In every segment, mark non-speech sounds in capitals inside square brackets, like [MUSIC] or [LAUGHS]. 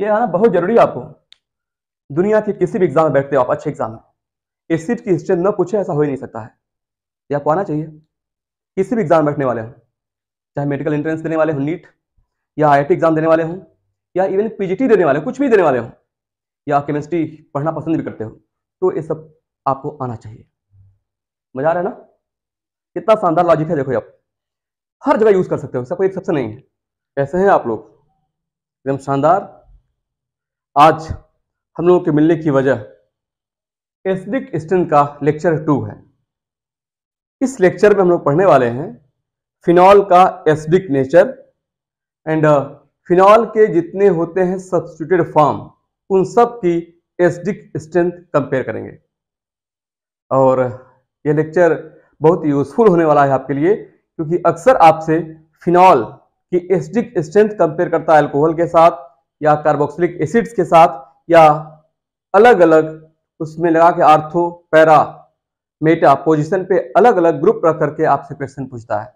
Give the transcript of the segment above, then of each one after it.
ये आना बहुत जरूरी है आपको दुनिया के किसी भी एग्जाम में बैठते हो आप अच्छे एग्जाम में इस सीट की हिस्ट्री न पूछे ऐसा हो ही नहीं सकता है ये आपको आना चाहिए किसी भी एग्जाम में बैठने वाले हों चाहे मेडिकल एंट्रेंस देने वाले हों नीट या आई एग्जाम देने वाले हों या इवन पी देने वाले कुछ भी देने वाले हों या केमिस्ट्री पढ़ना पसंद भी करते हो तो ये सब आपको आना चाहिए मजा आ रहा है ना कितना शानदार लॉजिक है देखो आप हर जगह यूज़ कर सकते हो सबको कोई एक सबसे नहीं है ऐसे हैं आप लोग एकदम शानदार आज हम लोगों के मिलने की वजह एथनिक स्टन का लेक्चर टू है इस लेक्चर में हम लोग पढ़ने वाले हैं फिनॉल का एसिडिक नेचर एंड फिनॉल के जितने होते हैं सब्सटीट्यूटेड फॉर्म उन सब की एसिडिक स्ट्रेंथ कंपेयर करेंगे और यह लेक्चर बहुत यूजफुल होने वाला है आपके लिए क्योंकि अक्सर आपसे फिनॉल की एसिडिक स्ट्रेंथ कंपेयर करता है अल्कोहल के साथ या कार्बोक्सिलिक एसिड्स के साथ या अलग अलग उसमें लगा के आर्थो पैरा मेटा पोजिशन पे अलग अलग ग्रुप रख करके आपसे क्वेश्चन पूछता है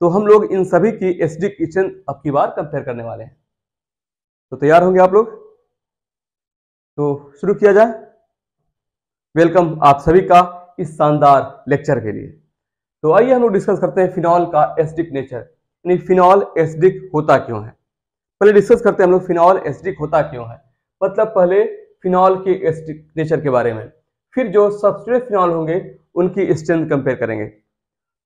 तो हम लोग इन सभी की एस डी किचन अब की बार कंपेयर करने वाले हैं तो तैयार होंगे आप लोग तो शुरू किया जाए वेलकम आप सभी का इस शानदार लेक्चर के लिए तो आइए हम लोग डिस्कस करते हैं फिनॉल का एसडिक नेचर यानी फिनॉल एसडिक होता क्यों है पहले डिस्कस करते हैं हम लोग फिनॉल एसिडिक होता क्यों है मतलब पहले फिनॉल के एसिडिक नेचर के बारे में फिर जो सबसे फिनॉल होंगे उनकी स्ट्रेंथ कंपेयर करेंगे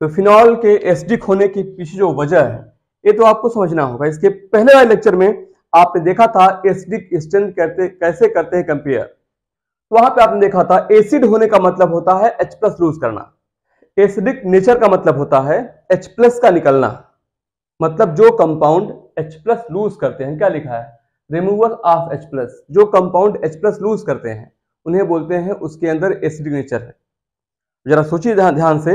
तो फिनॉल के एसिडिक होने की पीछे जो वजह है ये तो आपको समझना होगा इसके पहले वाले लेक्चर में आपने देखा था एसिडिक स्ट्रेंथ करते कैसे करते हैं कंपेयर तो वहां पे आपने देखा था एसिड होने का मतलब होता है H प्लस लूज करना एसिडिक नेचर का मतलब होता है H प्लस का निकलना मतलब जो कंपाउंड एच प्लस लूज करते हैं क्या लिखा है रिमूवल ऑफ एच प्लस जो कंपाउंड एच प्लस लूज करते हैं उन्हें बोलते हैं उसके अंदर एसिडिक नेचर है जरा सोचिए ध्यान से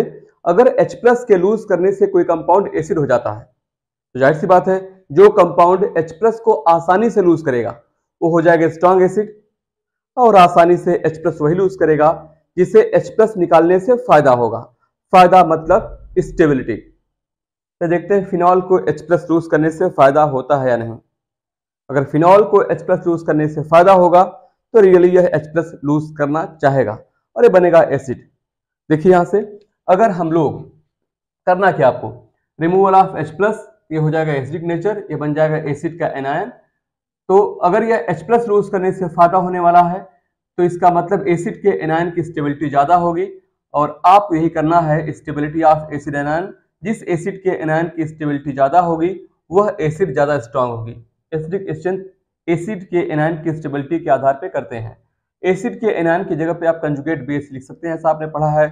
अगर एच प्लस के लूज करने से कोई कंपाउंड एसिड हो जाता है तो जाहिर सी बात है जो कंपाउंड एच प्लस को आसानी से लूज करेगा वो हो जाएगा स्ट्रांग एसिड और आसानी से एच प्लस वही लूज करेगा जिसे एच प्लस निकालने से फायदा होगा फायदा मतलब स्टेबिलिटी तो देखते हैं फिनॉल को एच प्लस यूज़ करने से फ़ायदा होता है या नहीं अगर फिनॉल को एच प्लस यूज़ करने से फ़ायदा होगा तो रियली यह एच प्लस लूज करना चाहेगा और ये बनेगा एसिड देखिए यहां से अगर हम लोग करना क्या आपको रिमूवल ऑफ एच प्लस ये हो जाएगा एसिडिक नेचर ये बन जाएगा एसिड का एनायन तो अगर यह एच प्लस लूज करने से फायदा होने वाला है तो इसका मतलब एसिड के एनायन की स्टेबिलिटी ज़्यादा होगी और आप यही करना है स्टेबिलिटी ऑफ एसिड एनायन जिस एसिड के एनायन की स्टेबिलिटी ज़्यादा होगी वह एसिड ज़्यादा स्ट्रांग होगी एसिडिक स्ट्रेंथ एसिड के एनायन की स्टेबिलिटी के आधार पर करते हैं एसिड के एनायन की जगह पे आप कंजुगेट बेस लिख सकते हैं ऐसा आपने पढ़ा है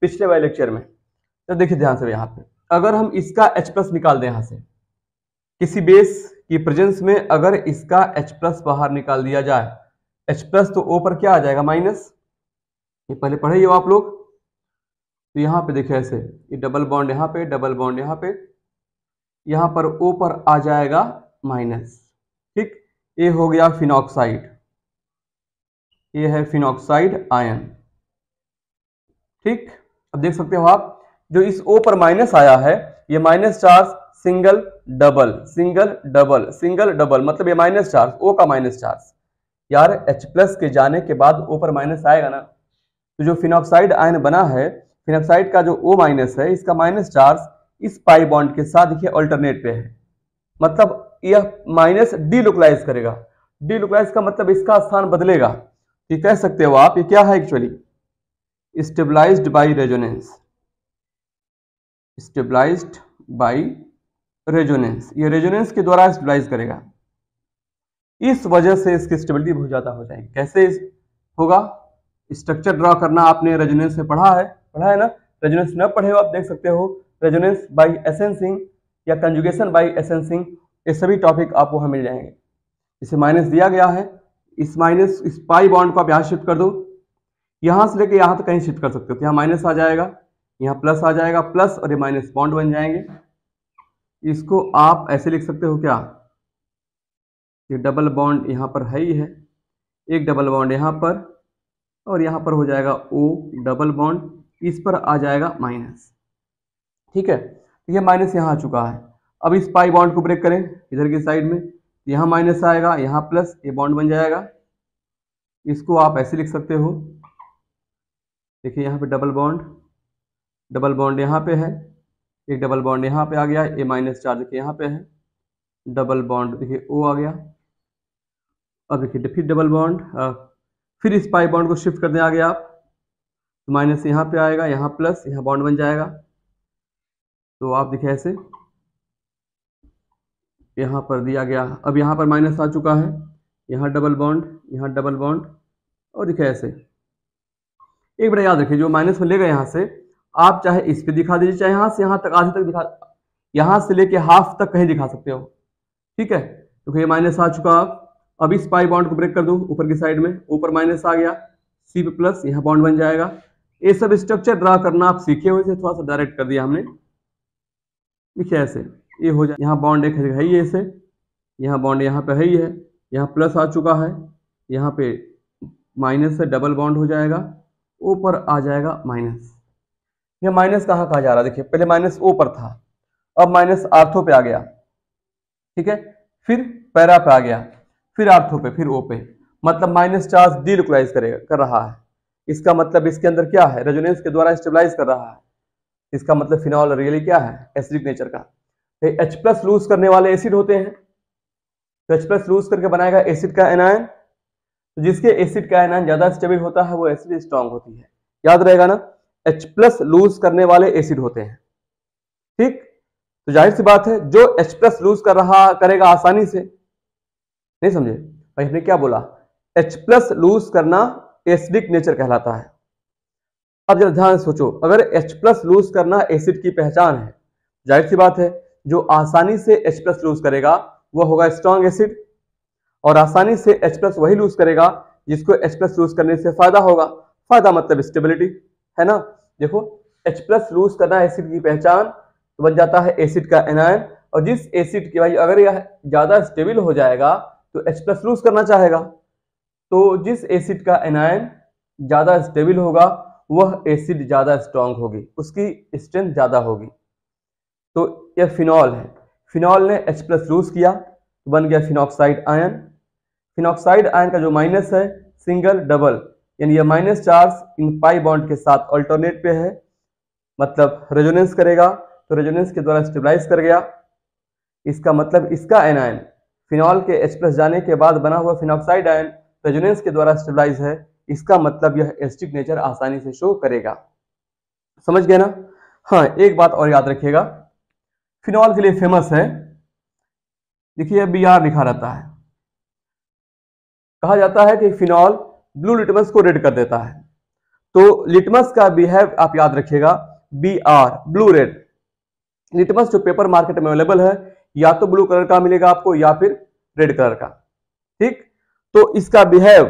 पिछले वाले लेक्चर में तो देखिए ध्यान से यहाँ पे अगर हम इसका H प्लस निकाल दें यहाँ से किसी बेस की प्रेजेंस में अगर इसका H प्लस बाहर निकाल दिया जाए H प्लस तो O पर क्या आ जाएगा माइनस ये पहले पढ़े हो आप लोग तो यहाँ पे देखिए ऐसे ये डबल बॉन्ड यहाँ पे डबल बॉन्ड यहाँ पे यहाँ पर ओ पर आ जाएगा माइनस ठीक ये हो गया फिनॉक्साइड ये है फिनॉक्साइड आयन ठीक अब देख सकते हो आप जो इस ओ पर माइनस आया है ये minus charge single double single double single double मतलब ये माइनस चार्ज ओ का माइनस चार्ज यार H प्लस के जाने के बाद ओ पर माइनस आएगा ना तो जो फिनॉक्साइड आयन बना है फिनक्साइड का जो ओ माइनस है इसका माइनस चार्ज इस पाई बॉन्ड के साथ देखिए अल्टरनेट पे है मतलब यह माइनस डी लोकलाइज करेगा डी लोकलाइज का मतलब इसका स्थान बदलेगा ये कह सकते हो आप ये क्या है actually stabilise by resonance stabilise by resonance ये रेजोनेंस के द्वारा स्टेबलाइज करेगा इस वजह से इसकी स्टेबिलिटी बहुत ज़्यादा हो जाएगी कैसे होगा स्ट्रक्चर ड्रॉ करना आपने रेजोनेंस से पढ़ा है पढ़ा है ना रेजोनेंस न पढ़े हो आप देख सकते हो रेजोनेंस बाई एसेंसिंग या कंजुगेशन बाई एसेंसिंग ये सभी टॉपिक आप वहाँ मिल जाएंगे इसे माइनस दिया गया है इस माइनस इस पाई बॉन्ड को आप यहाँ शिफ्ट कर दो यहाँ से लेके यहाँ तक तो कहीं शिफ्ट कर सकते हो तो यहाँ माइनस आ जाएगा यहाँ प्लस आ जाएगा प्लस और ये माइनस बॉन्ड बन जाएंगे इसको आप ऐसे लिख सकते हो क्या ये डबल बॉन्ड यहाँ पर है ही है एक डबल बॉन्ड यहाँ पर और यहाँ पर हो जाएगा ओ डबल बॉन्ड इस पर आ जाएगा माइनस ठीक है तो ये माइनस यहाँ आ चुका है अब इस पाई बॉन्ड को ब्रेक करें इधर की साइड में यहाँ माइनस आएगा यहाँ प्लस ये बॉन्ड बन जाएगा इसको आप ऐसे लिख सकते हो देखिए यहाँ पे डबल बॉन्ड डबल बॉन्ड यहाँ पे है एक डबल बॉन्ड यहाँ पे आ गया ए माइनस चार्ज के यहाँ पे है डबल बॉन्ड देखिए ओ आ गया अब देखिए फिर डबल बॉन्ड फिर इस पाई बॉन्ड को शिफ्ट कर दें आगे आप तो माइनस यहाँ पे आएगा यहाँ प्लस यहाँ बॉन्ड बन जाएगा तो आप देखिए ऐसे यहाँ पर दिया गया अब यहाँ पर माइनस आ चुका है यहाँ डबल बॉन्ड यहाँ डबल बॉन्ड और देखिए ऐसे एक बड़ा याद रखिए जो माइनस में ले गए यहाँ से आप चाहे इस पे दिखा दीजिए चाहे यहाँ से यहाँ तक आधे तक दिखा यहाँ से लेके हाफ तक कहीं दिखा सकते हो ठीक है तो कहीं माइनस आ चुका आप अब इस पाई बॉन्ड को ब्रेक कर दूँ ऊपर की साइड में ऊपर माइनस आ गया सी पे प्लस यहाँ बॉन्ड बन जाएगा ये सब स्ट्रक्चर ड्रा करना आप सीखे हुए थे थोड़ा सा डायरेक्ट कर दिया हमने देखिए ऐसे ये हो जाए यहाँ बाउंड एक है ही ऐसे यहाँ बाउंड यहाँ पे है ही है यहाँ प्लस आ चुका है यहाँ पे माइनस से डबल बाउंड हो जाएगा ओ पर आ जाएगा माइनस यह माइनस कहाँ कहा जा रहा है देखिए पहले माइनस ओ पर था अब माइनस आर्थो पे आ गया ठीक है फिर पैरा पे आ गया फिर आर्थो पे फिर ओ पे मतलब माइनस चार्ज डी लोकलाइज करेगा कर रहा है इसका मतलब इसके अंदर क्या है रेजोनेंस के द्वारा स्टेबलाइज कर रहा है इसका मतलब फिनॉल रियली क्या है एसिडिक नेचर का एच प्लस लूज करने वाले एसिड होते हैं तो एच प्लस लूज करके बनाएगा एसिड का एनायन तो जिसके एसिड का एनायन ज्यादा स्टेबल होता है वो एसिड स्ट्रांग होती है याद रहेगा ना एच प्लस लूज करने वाले एसिड होते हैं ठीक तो जाहिर सी बात है जो एच प्लस लूज कर रहा करेगा आसानी से नहीं समझे भाई हमने क्या बोला एच प्लस लूज करना एसिडिक नेचर कहलाता है अब जरा ध्यान सोचो अगर H प्लस लूज करना एसिड की पहचान है जाहिर सी बात है जो आसानी से H प्लस लूज करेगा वह होगा स्ट्रांग एसिड और आसानी से H प्लस वही लूज करेगा जिसको H प्लस लूज करने से फायदा होगा फायदा मतलब स्टेबिलिटी है ना देखो H प्लस लूज करना एसिड की पहचान तो बन जाता है एसिड का एनायन और जिस एसिड की भाई अगर यह ज़्यादा स्टेबल हो जाएगा तो H प्लस लूज करना चाहेगा तो जिस एसिड का एनायन ज़्यादा स्टेबल होगा वह एसिड ज़्यादा स्ट्रांग होगी उसकी स्ट्रेंथ ज़्यादा होगी तो यह फिनॉल है फिनॉल ने H प्लस लूज किया तो बन गया फिनॉक्साइड आयन फिनॉक्साइड आयन का जो माइनस है सिंगल डबल यानी यह माइनस चार्ज इन पाई बॉन्ड के साथ ऑल्टरनेट पे है मतलब रेजोनेंस करेगा तो रेजोनेंस के द्वारा स्टेबलाइज कर गया इसका मतलब इसका एनायन फिनॉल के H प्लस जाने के बाद बना हुआ फिनॉक्साइड आयन रेजोनेंस के द्वारा स्टेबलाइज है इसका मतलब यह एस्टिक नेचर आसानी से शो करेगा समझ गए ना हाँ एक बात और याद रखिएगा फिनॉल के लिए फेमस है देखिए बी आर लिखा रहता है कहा जाता है कि फिनॉल ब्लू लिटमस को रेड कर देता है तो लिटमस का बिहेव आप याद रखिएगा B R blue red litmus जो पेपर मार्केट में अवेलेबल है या तो ब्लू कलर का मिलेगा आपको या फिर रेड कलर का ठीक तो इसका बिहेव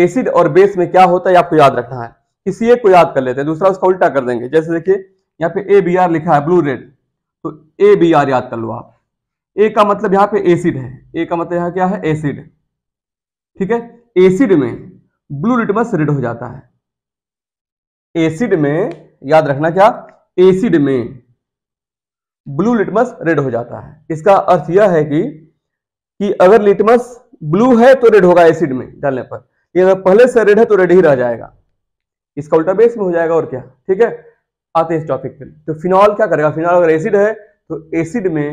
एसिड और बेस में क्या होता है आपको याद रखना है किसी एक को याद कर लेते हैं दूसरा उसका उल्टा कर देंगे जैसे देखिए यहाँ पे ए बी आर लिखा है ब्लू रेड तो ए बी आर याद कर लो आप ए का मतलब यहाँ पे एसिड है ए का मतलब यहाँ क्या है एसिड ठीक है एसिड में ब्लू लिटमस रेड हो जाता है एसिड में याद रखना क्या एसिड में ब्लू लिटमस रेड हो जाता है इसका अर्थ यह है कि कि अगर लिटमस ब्लू है तो रेड होगा एसिड में डालने पर ये अगर पहले से रेड है तो रेड ही रह जाएगा इसका उल्टा बेस में हो जाएगा और क्या ठीक है आते हैं इस टॉपिक पे तो फिनॉल क्या करेगा फिनॉल अगर एसिड है तो एसिड में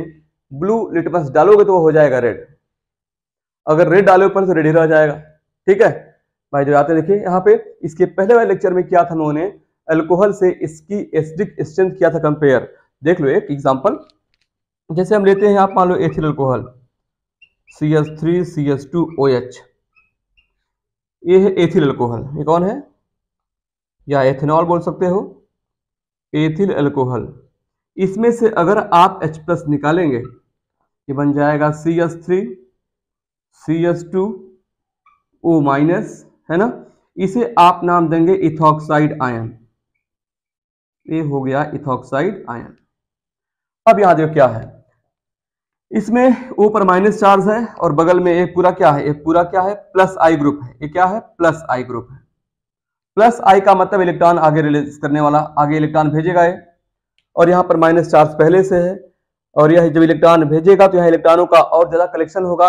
ब्लू लिटमस डालोगे तो वो हो जाएगा रेड अगर रेड डाले ऊपर तो रेड ही रह जाएगा ठीक है भाई जो आते देखिए यहाँ पे इसके पहले वाले लेक्चर में क्या था उन्होंने एल्कोहल से इसकी एसिडिक स्ट्रेंथ किया था कंपेयर देख लो एक एग्जाम्पल जैसे हम लेते हैं आप मान लो ethyl alcohol C S three C S two O H ये है एथिल अल्कोहल ये कौन है या एथेनॉल बोल सकते हो एथिल अल्कोहल इसमें से अगर आप H प्लस निकालेंगे ये बन जाएगा C S three C S two O minus है ना इसे आप नाम देंगे इथॉक्साइड आयन ये हो गया इथॉक्साइड आयन अब याद देखो क्या है इसमें ओ पर माइनस चार्ज है और बगल में एक पूरा क्या है एक पूरा क्या है प्लस आई ग्रुप है ये क्या है प्लस आई ग्रुप है प्लस आई का मतलब इलेक्ट्रॉन आगे रिलीज करने वाला आगे इलेक्ट्रॉन भेजेगा ये और यहाँ पर माइनस चार्ज पहले से है और यह जब इलेक्ट्रॉन भेजेगा तो यहाँ इलेक्ट्रॉनों का और ज़्यादा कलेक्शन होगा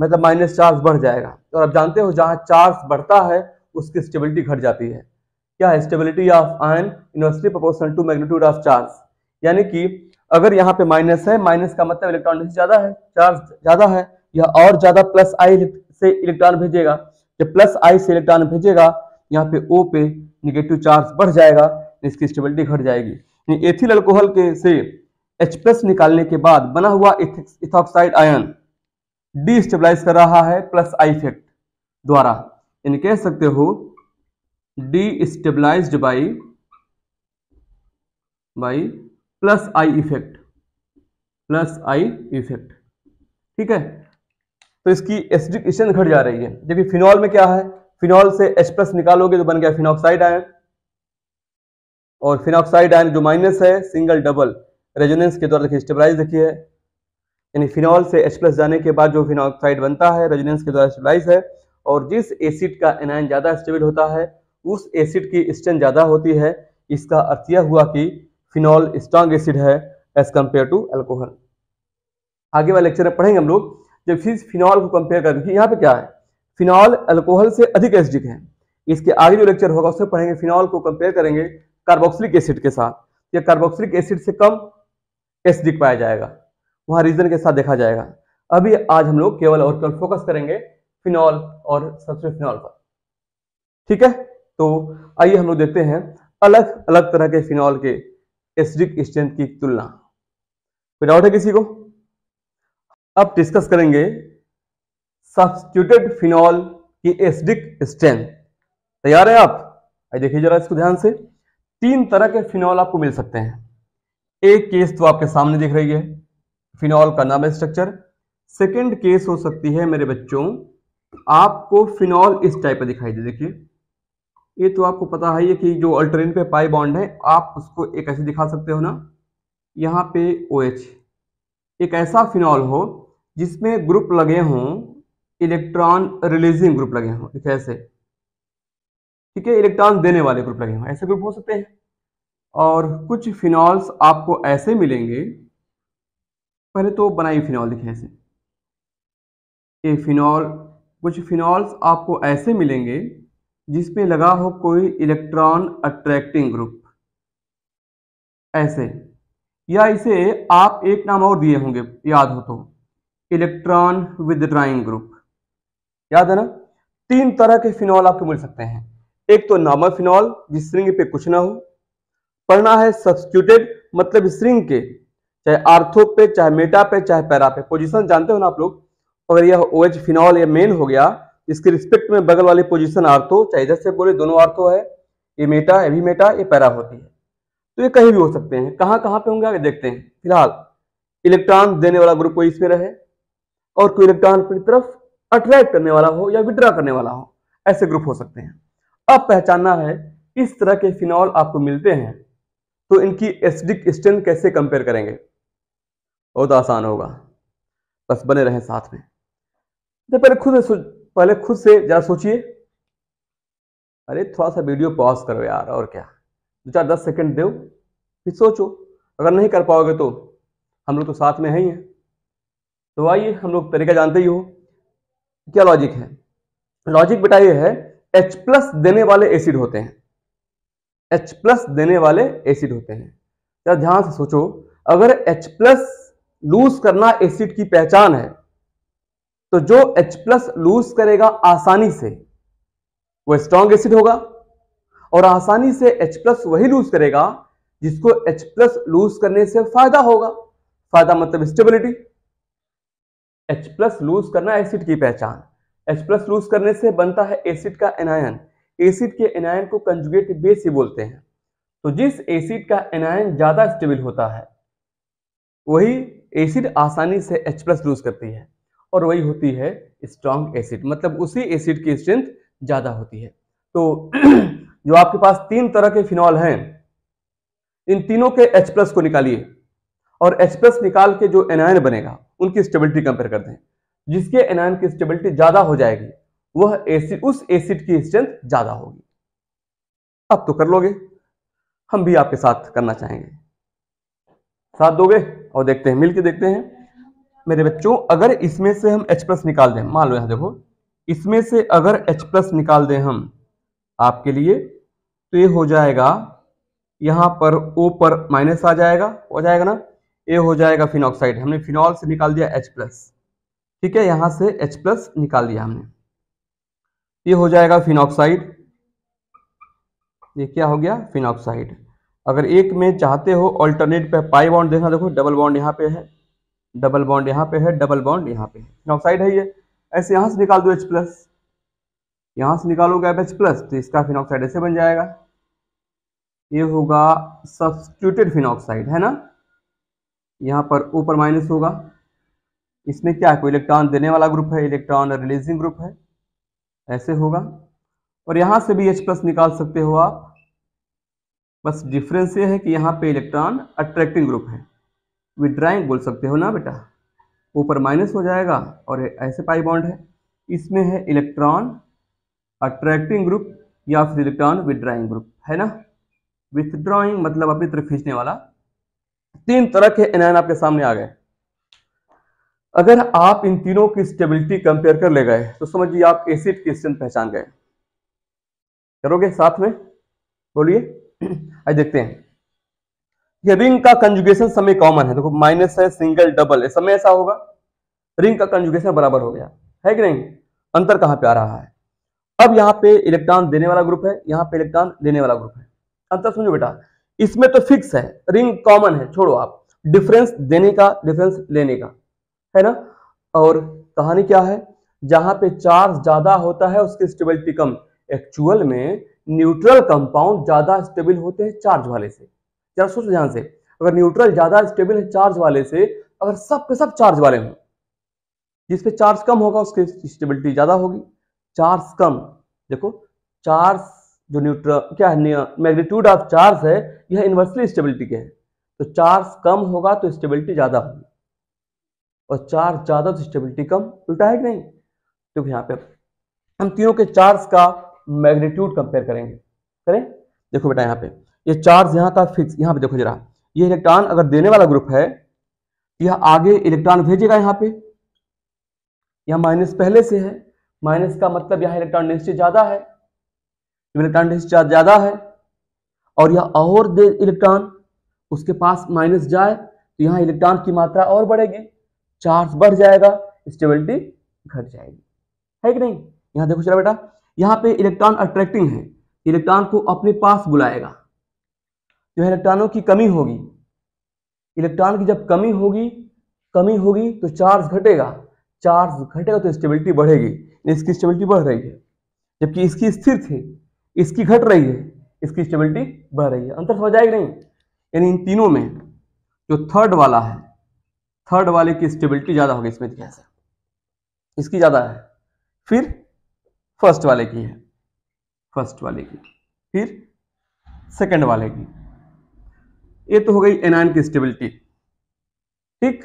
मतलब माइनस चार्ज बढ़ जाएगा और आप जानते हो जहां चार्ज बढ़ता है उसकी स्टेबिलिटी घट जाती है क्या है stability of ion inversely proportional to magnitude of charge यानी कि अगर यहाँ पे माइनस है माइनस का मतलब इलेक्ट्रॉन से ज्यादा है चार्ज ज्यादा है यह और ज्यादा प्लस आई से इलेक्ट्रॉन भेजेगा जब प्लस आई से इलेक्ट्रॉन भेजेगा यहाँ पे ओ पे निगेटिव चार्ज बढ़ जाएगा इसकी स्टेबिलिटी घट जाएगी एथिल अल्कोहल के से एच प्लस निकालने के बाद बना हुआ इथॉक्साइड आयन डी स्टेबलाइज कर रहा है प्लस आई इफेक्ट द्वारा यानी कह सकते हो destabilise by by plus I effect plus I effect ठीक है तो इसकी एसिडिक स्ट्रेंथ घट जा रही है जबकि फिनॉल में क्या है फिनॉल से एच प्लस निकालोगे तो बन गया फिनॉक्साइड आयन और फिनॉक्साइड आयन जो माइनस है सिंगल डबल रेजोनेंस के द्वारा देखिए स्टेबलाइज देखिए यानी फिनॉल से एच प्लस जाने के बाद जो फिनॉक्साइड बनता है रेजोनेंस के द्वारा स्टेबलाइज है और जिस एसिड का एनायन ज़्यादा स्टेबल होता है उस एसिड की स्ट्रेंथ ज़्यादा होती है इसका अर्थ यह हुआ कि फिनॉल स्ट्रांग एसिड है एज कंपेयर टू एल्कोहल आगे वाले लेक्चर में पढ़ेंगे हम लोग जब फिर फिनॉल को कंपेयर कर देखिए यहाँ पे क्या है फिनॉल एल्कोहल से अधिक एसिडिक है इसके आगे जो लेक्चर होगा उसमें पढ़ेंगे फिनॉल को कंपेयर करेंगे कार्बोक्सिलिक एसिड के साथ या कार्बोक्सिलिक एसिड से कम एसिडिक पाया जाएगा वहां रीजन के साथ देखा जाएगा अभी आज हम लोग केवल और केवल फोकस करेंगे फिनॉल और सबसे फिनॉल पर ठीक है तो आइए हम लोग देखते हैं अलग अलग तरह के फिनॉल के एसिडिक स्ट्रेंथ की तुलना कोई डाउट है किसी को अब डिस्कस करेंगे सब्सटीट्यूटेड फिनॉल की एसिडिक स्ट्रेंथ तैयार है आप आइए देखिए जरा इसको ध्यान से तीन तरह के फिनॉल आपको मिल सकते हैं एक केस तो आपके सामने दिख रही है फिनॉल का नाम है स्ट्रक्चर सेकेंड केस हो सकती है मेरे बच्चों आपको फिनॉल इस टाइप का दिखाई दे देखिए ये तो आपको पता है ये कि जो अल्ट्रेन पे पाई बॉन्ड है आप उसको एक ऐसे दिखा सकते हो ना यहाँ पे ओ OH, एक ऐसा फिनॉल हो जिसमें ग्रुप लगे हों इलेक्ट्रॉन रिलीजिंग ग्रुप लगे हों एक ऐसे ठीक है इलेक्ट्रॉन देने वाले ग्रुप लगे हों ऐसे ग्रुप हो सकते हैं और कुछ फिनॉल्स आपको ऐसे मिलेंगे पहले तो बनाई फिनॉल दिखे ऐसे ये फिनॉल कुछ फिनॉल्स आपको ऐसे मिलेंगे जिसपे लगा हो कोई इलेक्ट्रॉन अट्रैक्टिंग ग्रुप ऐसे या इसे आप एक नाम और दिए होंगे याद हो तो इलेक्ट्रॉन विदड्राइंग ग्रुप याद है ना तीन तरह के फिनॉल आपको मिल सकते हैं एक तो नॉर्मल फिनॉल जिस रिंग पे कुछ ना हो पढ़ना है सब्सटीट्यूटेड मतलब स्ट्रिंग के चाहे आर्थो पे चाहे मेटा पे चाहे पैरा पे पोजीशन जानते हो ना आप लोग अगर यह ओ एच फिनॉल या मेन हो गया इसके रिस्पेक्ट में बगल वाली पोजिशन आर्थो चाहे इधर से बोले दोनों आर्थो है ये मेटा ये भी मेटा ये पैरा होती है तो ये कहीं भी हो सकते हैं कहाँ कहाँ पे होंगे आगे देखते हैं फिलहाल इलेक्ट्रॉन देने वाला ग्रुप कोई इसमें रहे और कोई इलेक्ट्रॉन अपनी तरफ अट्रैक्ट करने वाला हो या विड्रा करने वाला हो ऐसे ग्रुप हो सकते हैं अब पहचानना है इस तरह के फिनॉल आपको मिलते हैं तो इनकी एसिडिक स्ट्रेंथ कैसे कंपेयर करेंगे बहुत आसान होगा बस बने रहें साथ में जब तो पहले खुद पहले खुद से जरा सोचिए अरे थोड़ा सा वीडियो पॉज करो यार और क्या दो चार दस सेकेंड दो फिर सोचो अगर नहीं कर पाओगे तो हम लोग तो साथ में है ही हैं तो आइए हम लोग तरीका जानते ही हो क्या लॉजिक है लॉजिक बेटा ये है H प्लस देने वाले एसिड होते हैं H प्लस देने वाले एसिड होते हैं ध्यान से सोचो अगर H प्लस लूज करना एसिड की पहचान है तो जो H प्लस लूज करेगा आसानी से वो स्ट्रॉन्ग एसिड होगा और आसानी से H प्लस वही लूज करेगा जिसको H प्लस लूज करने से फायदा होगा फायदा मतलब स्टेबिलिटी H प्लस लूज करना एसिड की पहचान H प्लस लूज करने से बनता है एसिड का एनायन एसिड के एनायन को कंजुगेट बेस ही बोलते हैं तो जिस एसिड का एनायन ज्यादा स्टेबल होता है वही एसिड आसानी से H प्लस लूज करती है और वही होती है स्ट्रॉन्ग एसिड मतलब उसी एसिड की स्ट्रेंथ ज़्यादा होती है तो [CLEARS THROAT] जो आपके पास तीन तरह के फिनॉल हैं इन तीनों के H को निकालिए और H निकाल के जो एनायन बनेगा उनकी स्टेबिलिटी कंपेयर कर दें जिसके एनायन की स्टेबिलिटी ज़्यादा हो जाएगी वह एसिड उस एसिड की स्ट्रेंथ ज़्यादा होगी अब तो कर लोगे हम भी आपके साथ करना चाहेंगे साथ दोगे और देखते हैं मिलके देखते हैं मेरे बच्चों अगर इसमें से हम H प्लस निकाल दें मान लो यहां देखो इसमें से अगर H प्लस निकाल दें हम आपके लिए तो ये हो जाएगा यहां पर O पर माइनस आ जाएगा हो जाएगा ना ये हो जाएगा फिनॉक्साइड हमने फिनॉल से निकाल दिया H प्लस ठीक है यहां से H प्लस निकाल दिया हमने ये हो जाएगा फिनॉक्साइड ये क्या हो गया फिनॉक्साइड अगर एक में चाहते हो ऑल्टरनेट पे पाई बॉन्ड देखना देखो डबल बॉन्ड यहाँ पे है डबल बॉन्ड यहाँ पे है डबल बॉन्ड यहाँ पे है फिनॉक्साइड है ये ऐसे यहाँ से निकाल दो एच प्लस यहाँ से निकालोगे आप एच प्लस तो इसका फिनॉक्साइड ऐसे बन जाएगा ये होगा सब्सटूटेड फिनॉक्साइड है ना यहाँ पर ऊपर माइनस होगा इसमें क्या है कोई इलेक्ट्रॉन देने वाला ग्रुप है इलेक्ट्रॉन रिलीजिंग ग्रुप है ऐसे होगा और यहाँ से भी एच प्लस निकाल सकते हो आप बस डिफरेंस ये है कि यहाँ पे इलेक्ट्रॉन अट्रैक्टिंग ग्रुप है विड्राइंग बोल सकते हो ना बेटा ऊपर माइनस हो जाएगा और ऐसे पाई बॉन्ड है इसमें है इलेक्ट्रॉन अट्रैक्टिंग ग्रुप या फिर इलेक्ट्रॉन विदड्राइंग ग्रुप है ना विथड्रॉइंग मतलब अपनी तरफ खींचने वाला तीन तरह के एनायन आपके सामने आ गए अगर आप इन तीनों की स्टेबिलिटी कंपेयर कर ले गए तो समझिए आप एसिड की स्ट्रेंथ पहचान गए करोगे साथ में बोलिए [CLEARS THROAT] आज देखते हैं ये रिंग का कंजुगेशन समय कॉमन है देखो माइनस है सिंगल डबल है समय ऐसा होगा रिंग का कंजुगेशन बराबर हो गया है कि नहीं अंतर कहां पे आ रहा है अब यहां पे इलेक्ट्रॉन देने वाला ग्रुप है यहां पे इलेक्ट्रॉन लेने वाला ग्रुप है अंतर समझो बेटा इसमें तो फिक्स है रिंग कॉमन है छोड़ो आप डिफरेंस देने का डिफरेंस लेने का है ना और कहानी क्या है जहां पे चार्ज ज्यादा होता है उसकी स्टेबिलिटी कम एक्चुअल में न्यूट्रल कंपाउंड ज्यादा स्टेबल होते हैं चार्ज वाले से जरा सोचो ध्यान से अगर न्यूट्रल ज़्यादा स्टेबल है चार्ज वाले से अगर सब के सब चार्ज वाले हों जिसपे चार्ज कम होगा उसकी स्टेबिलिटी ज़्यादा होगी चार्ज कम देखो चार्ज जो न्यूट्रल क्या है मैग्नीट्यूड ऑफ चार्ज है यह इन्वर्सली स्टेबिलिटी के है तो चार्ज कम होगा तो स्टेबिलिटी ज़्यादा होगी और चार्ज ज़्यादा तो स्टेबिलिटी कम उल्टा है कि नहीं तो यहाँ पे हम तीनों के चार्ज का मैग्नीट्यूड कंपेयर करेंगे करें देखो बेटा यहाँ पे ये चार्ज यहां था फिक्स यहां पे देखो जरा ये इलेक्ट्रॉन अगर देने वाला ग्रुप है तो यह आगे इलेक्ट्रॉन भेजेगा यहां पे यहाँ माइनस पहले से है माइनस का मतलब यहां इलेक्ट्रॉन डेंसिटी ज़्यादा है इलेक्ट्रॉन डेंसिटी ज़्यादा है और यह और दे इलेक्ट्रॉन उसके पास माइनस जाए तो यहां इलेक्ट्रॉन की मात्रा और बढ़ेगी चार्ज बढ़ जाएगा स्टेबिलिटी घट जाएगी है कि नहीं यहां देखो चला बेटा यहां पे इलेक्ट्रॉन अट्रैक्टिंग है इलेक्ट्रॉन को अपने पास बुलाएगा जो है इलेक्ट्रॉनों की कमी होगी इलेक्ट्रॉन की जब कमी होगी कमी होगी तो चार्ज घटेगा चार्ज घटेगा तो स्टेबिलिटी बढ़ेगी इसकी स्टेबिलिटी बढ़ रही है जबकि इसकी स्थिर थी इसकी घट रही है इसकी स्टेबिलिटी बढ़ रही है अंतर समझ आएगा नहीं यानी इन तीनों में जो थर्ड वाला है थर्ड वाले की स्टेबिलिटी ज़्यादा होगी इसमें कैसे सर इसकी ज़्यादा है फिर फर्स्ट वाले की है फर्स्ट वाले की फिर सेकंड वाले की ये तो हो गई एनायन की स्टेबिलिटी ठीक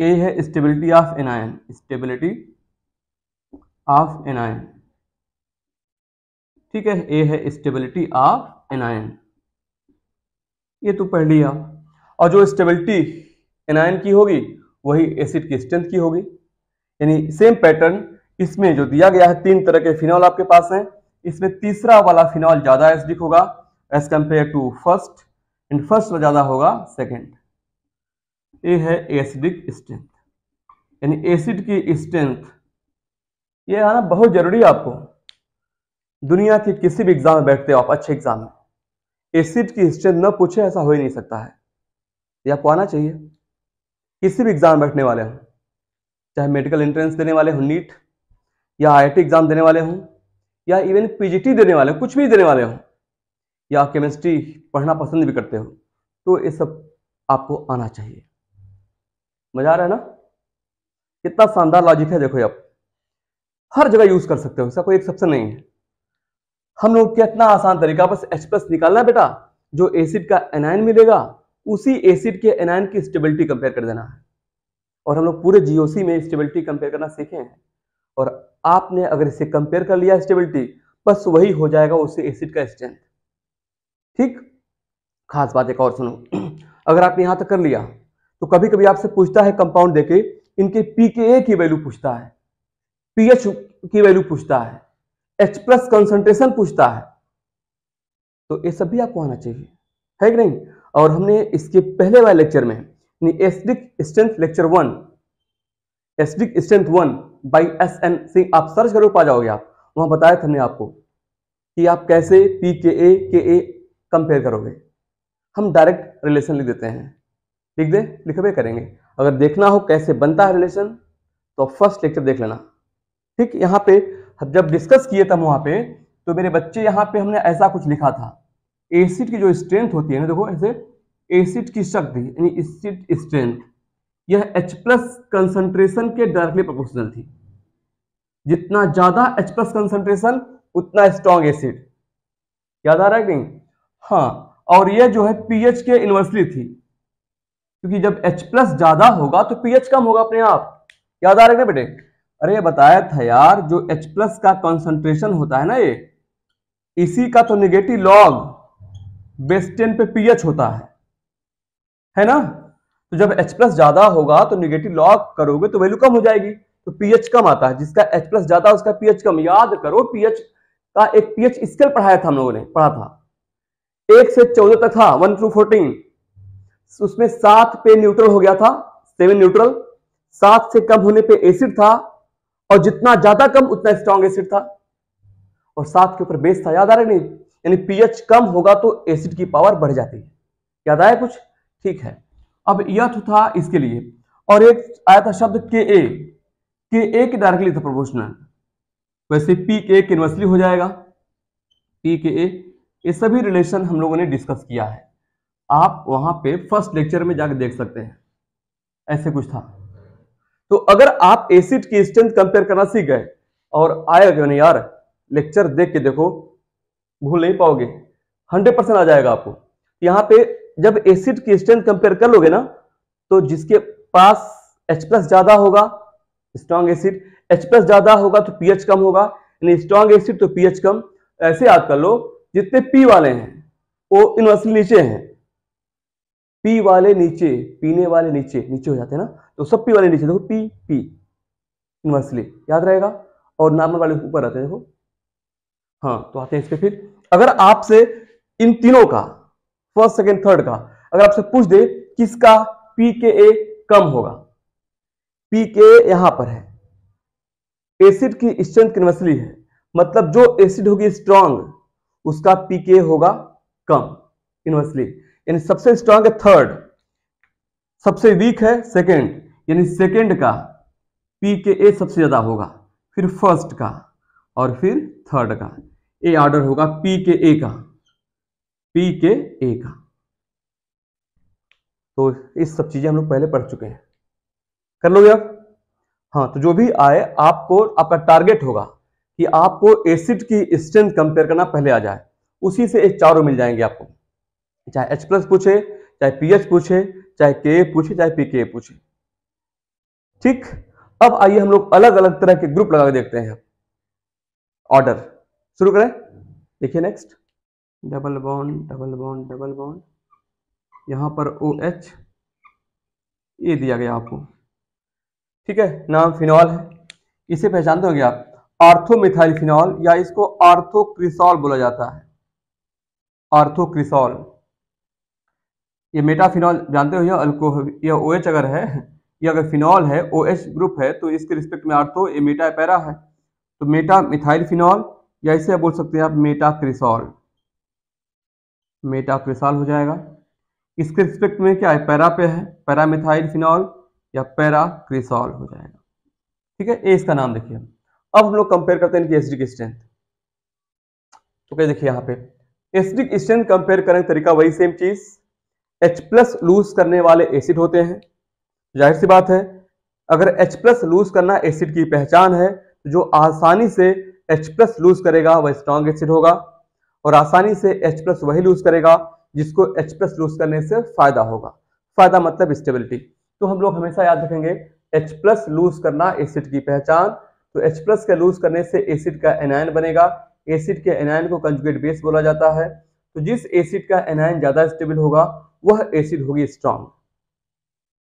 ये है stability of anion stability of anion ठीक है ये है स्टेबिलिटी ऑफ एनायन ये तो पढ़ लिया और जो स्टेबिलिटी एनायन की होगी वही एसिड की स्ट्रेंथ की होगी यानी सेम पैटर्न इसमें जो दिया गया है तीन तरह के फिनॉल आपके पास हैं इसमें तीसरा वाला फिनॉल ज़्यादा एसिडिक होगा as compare to first and first में ज़्यादा होगा सेकेंड ये है एसिडिक स्ट्रेंथ यानी एसिड की स्ट्रेंथ ये आना बहुत ज़रूरी है आपको दुनिया के किसी भी एग्ज़ाम में बैठते हो आप अच्छे एग्ज़ाम में एसिड की स्ट्रेंथ न पूछे ऐसा हो ही नहीं सकता है ये आपको आना चाहिए किसी भी एग्ज़ाम में बैठने वाले हों चाहे मेडिकल एंट्रेंस देने वाले हों नीट या आई एग्ज़ाम देने वाले हों या इवन पीजीटी देने वाले कुछ भी देने वाले हों या केमिस्ट्री पढ़ना पसंद भी करते हो तो ये सब आपको आना चाहिए मज़ा आ रहा है ना कितना शानदार लॉजिक है देखो आप हर जगह यूज़ कर सकते हो इसका कोई एक्सेप्शन नहीं है हम लोग के इतना आसान तरीका बस एच प्लस निकालना है बेटा जो एसिड का एनायन मिलेगा उसी एसिड के एनायन की स्टेबिलिटी कंपेयर कर देना है और हम लोग पूरे जीओसी में स्टेबिलिटी कंपेयर करना सीखे हैं और आपने अगर इसे कंपेयर कर लिया स्टेबिलिटी बस वही हो जाएगा उसी एसिड का स्ट्रेंथ ठीक खास बात एक और सुनो अगर आपने यहां तक कर लिया तो कभी कभी आपसे पूछता है कंपाउंड देके इनके पी के ए की वैल्यू पूछता है पीएच की वैल्यू पूछता है एच प्लस कंसंट्रेशन पूछता है तो ये सब भी आपको आना चाहिए है कि नहीं और हमने इसके पहले वाले लेक्चर में acidic strength lecture one acidic strength one by S N Singh आप सर्च करो पा जाओगे आप वहां बताया था हमने आपको कि आप कैसे पी के ए के ए कंपेयर करोगे हम डायरेक्ट रिलेशन लिख देते हैं लिख दे लिख करेंगे अगर देखना हो कैसे बनता है रिलेशन तो फर्स्ट लेक्चर देख लेना ठीक यहाँ पे जब डिस्कस किए थे वहाँ पे तो मेरे बच्चे यहाँ पे हमने ऐसा कुछ लिखा था एसिड की जो स्ट्रेंथ होती है ना देखो ऐसे एसिड की शक्ति यानी एसिड स्ट्रेंथ यह एच प्लस कंसंट्रेशन के डायरेक्टली प्रोपोर्शनल थी जितना ज़्यादा एच प्लस कंसंट्रेशन उतना स्ट्रॉन्ग एसिड याद आ रहा है कि नहीं हाँ और ये जो है पीएच के इनवर्सली थी क्योंकि जब एच प्लस ज्यादा होगा तो पीएच कम होगा अपने आप याद आ रहे थे बेटे अरे बताया था यार जो एच प्लस का कॉन्सेंट्रेशन होता है ना ये इसी का तो निगेटिव लॉग बेस्टेन पे पीएच होता है है ना तो जब एच प्लस ज्यादा होगा तो निगेटिव लॉग करोगे तो वैल्यू कम हो जाएगी तो पीएच कम आता है जिसका एच प्लस ज्यादा उसका पीएच कम याद करो पीएच का एक पीएच स्केल पढ़ाया था हम लोगों ने पढ़ा था एक से चौदह तक था वन टू फोर्टीन उसमें सात पे न्यूट्रल हो गया था सेवन न्यूट्रल सात से कम होने पे एसिड था और जितना ज्यादा कम उतना स्ट्रॉन्ग एसिड था और सात के ऊपर बेस था याद आ रहा नहीं यानी पीएच कम होगा तो एसिड की पावर बढ़ जाती है याद आया कुछ ठीक है अब यह तो था इसके लिए और एक आया था शब्द के ए के ए के डायरेक्टली था प्रोपोर्शनल वैसे पी के ए हो जाएगा पी के ए ये सभी रिलेशन हम लोगों ने डिस्कस किया है आप वहां पे फर्स्ट लेक्चर में जाकर देख सकते हैं ऐसे कुछ था तो अगर आप एसिड की स्ट्रेंथ कंपेयर करना सीख गए और आए यार लेक्चर देख के देखो भूल नहीं पाओगे हंड्रेड परसेंट आ जाएगा आपको यहाँ पे जब एसिड की स्ट्रेंथ कंपेयर कर लोगे ना तो जिसके पास H प्लस ज्यादा होगा स्ट्रॉन्ग एसिड H प्लस ज्यादा होगा तो पीएच कम होगा यानी स्ट्रॉन्ग एसिड तो पीएच कम ऐसे याद कर लो जितने पी वाले हैं वो इनवर्सली नीचे हैं पी वाले नीचे पीने वाले नीचे नीचे हो जाते हैं ना तो सब पी वाले नीचे देखो पी पी इनवर्सली याद रहेगा और नॉर्मल वाले ऊपर आते हैं देखो हाँ तो आते हैं इस पर फिर अगर आपसे इन तीनों का फर्स्ट सेकेंड थर्ड का अगर आपसे पूछ दे किसका पी के ए कम होगा पी के ए यहां पर है एसिड की स्ट्रेंथ कन्वर्सली है मतलब जो एसिड होगी स्ट्रांग उसका पीके होगा कम इनवर्सली यानी सबसे स्ट्रांग है थर्ड सबसे वीक है सेकेंड यानी सेकेंड का पी के ए सबसे ज़्यादा होगा फिर फर्स्ट का और फिर थर्ड का ए ऑर्डर होगा पी के ए का पी के ए का तो इस सब चीज़ें हम लोग पहले पढ़ चुके हैं कर लोगे आप हाँ तो जो भी आए आपको आपका टारगेट होगा कि आपको एसिड की स्ट्रेंथ कंपेयर करना पहले आ जाए उसी से ये चारों मिल जाएंगे आपको चाहे एच प्लस पूछे चाहे पीएच पूछे चाहे के पूछे चाहे पीके पूछे ठीक अब आइए हम लोग अलग अलग तरह के ग्रुप लगा के देखते हैं ऑर्डर शुरू करें देखिए next double bond double bond double bond यहां पर ओ एच ये दिया गया आपको ठीक है नाम फिनॉल है इसे पहचानते होंगे आप आर्थोमिथाइलफिनॉल या इसको आर्थोक्रिसॉल बोला जाता है आर्थोक्रिसॉल ये मेटाफिनॉल जानते हो यह अल्कोहल या ओ OH अगर है या अगर फिनॉल है ओ OH ग्रुप है तो इसके रिस्पेक्ट में आर्थो ये मेटा पैरा है तो मेटा मिथाइल फिनॉल या इसे बोल सकते हैं आप मेटाक्रिसॉल मेटाक्रिसॉल हो जाएगा इसके रिस्पेक्ट में क्या है पैरा पे है पैरामिथाइल फिनॉल या पैराक्रिसॉल हो जाएगा ठीक है ए इसका नाम देखिए अब हम लोग कंपेयर करते हैं इनकी की स्ट्रेंथ तो क्या देखिए यहां पे एसडी की स्ट्रेंथ कंपेयर करने तरीका वही सेम चीज H प्लस लूज करने वाले एसिड होते हैं जाहिर सी बात है अगर H प्लस लूज करना एसिड की पहचान है तो जो आसानी से H प्लस लूज करेगा वह स्ट्रॉन्ग एसिड होगा और आसानी से H प्लस वही लूज करेगा जिसको एच प्लस लूज करने से फायदा होगा फायदा मतलब स्टेबिलिटी तो हम लोग हमेशा याद रखेंगे H प्लस लूज करना एसिड की पहचान तो H प्लस का लूज करने से एसिड का एनायन बनेगा एसिड के एनायन को कंजुगेट बेस बोला जाता है तो जिस एसिड का एनायन ज़्यादा स्टेबल होगा वह एसिड होगी स्ट्रांग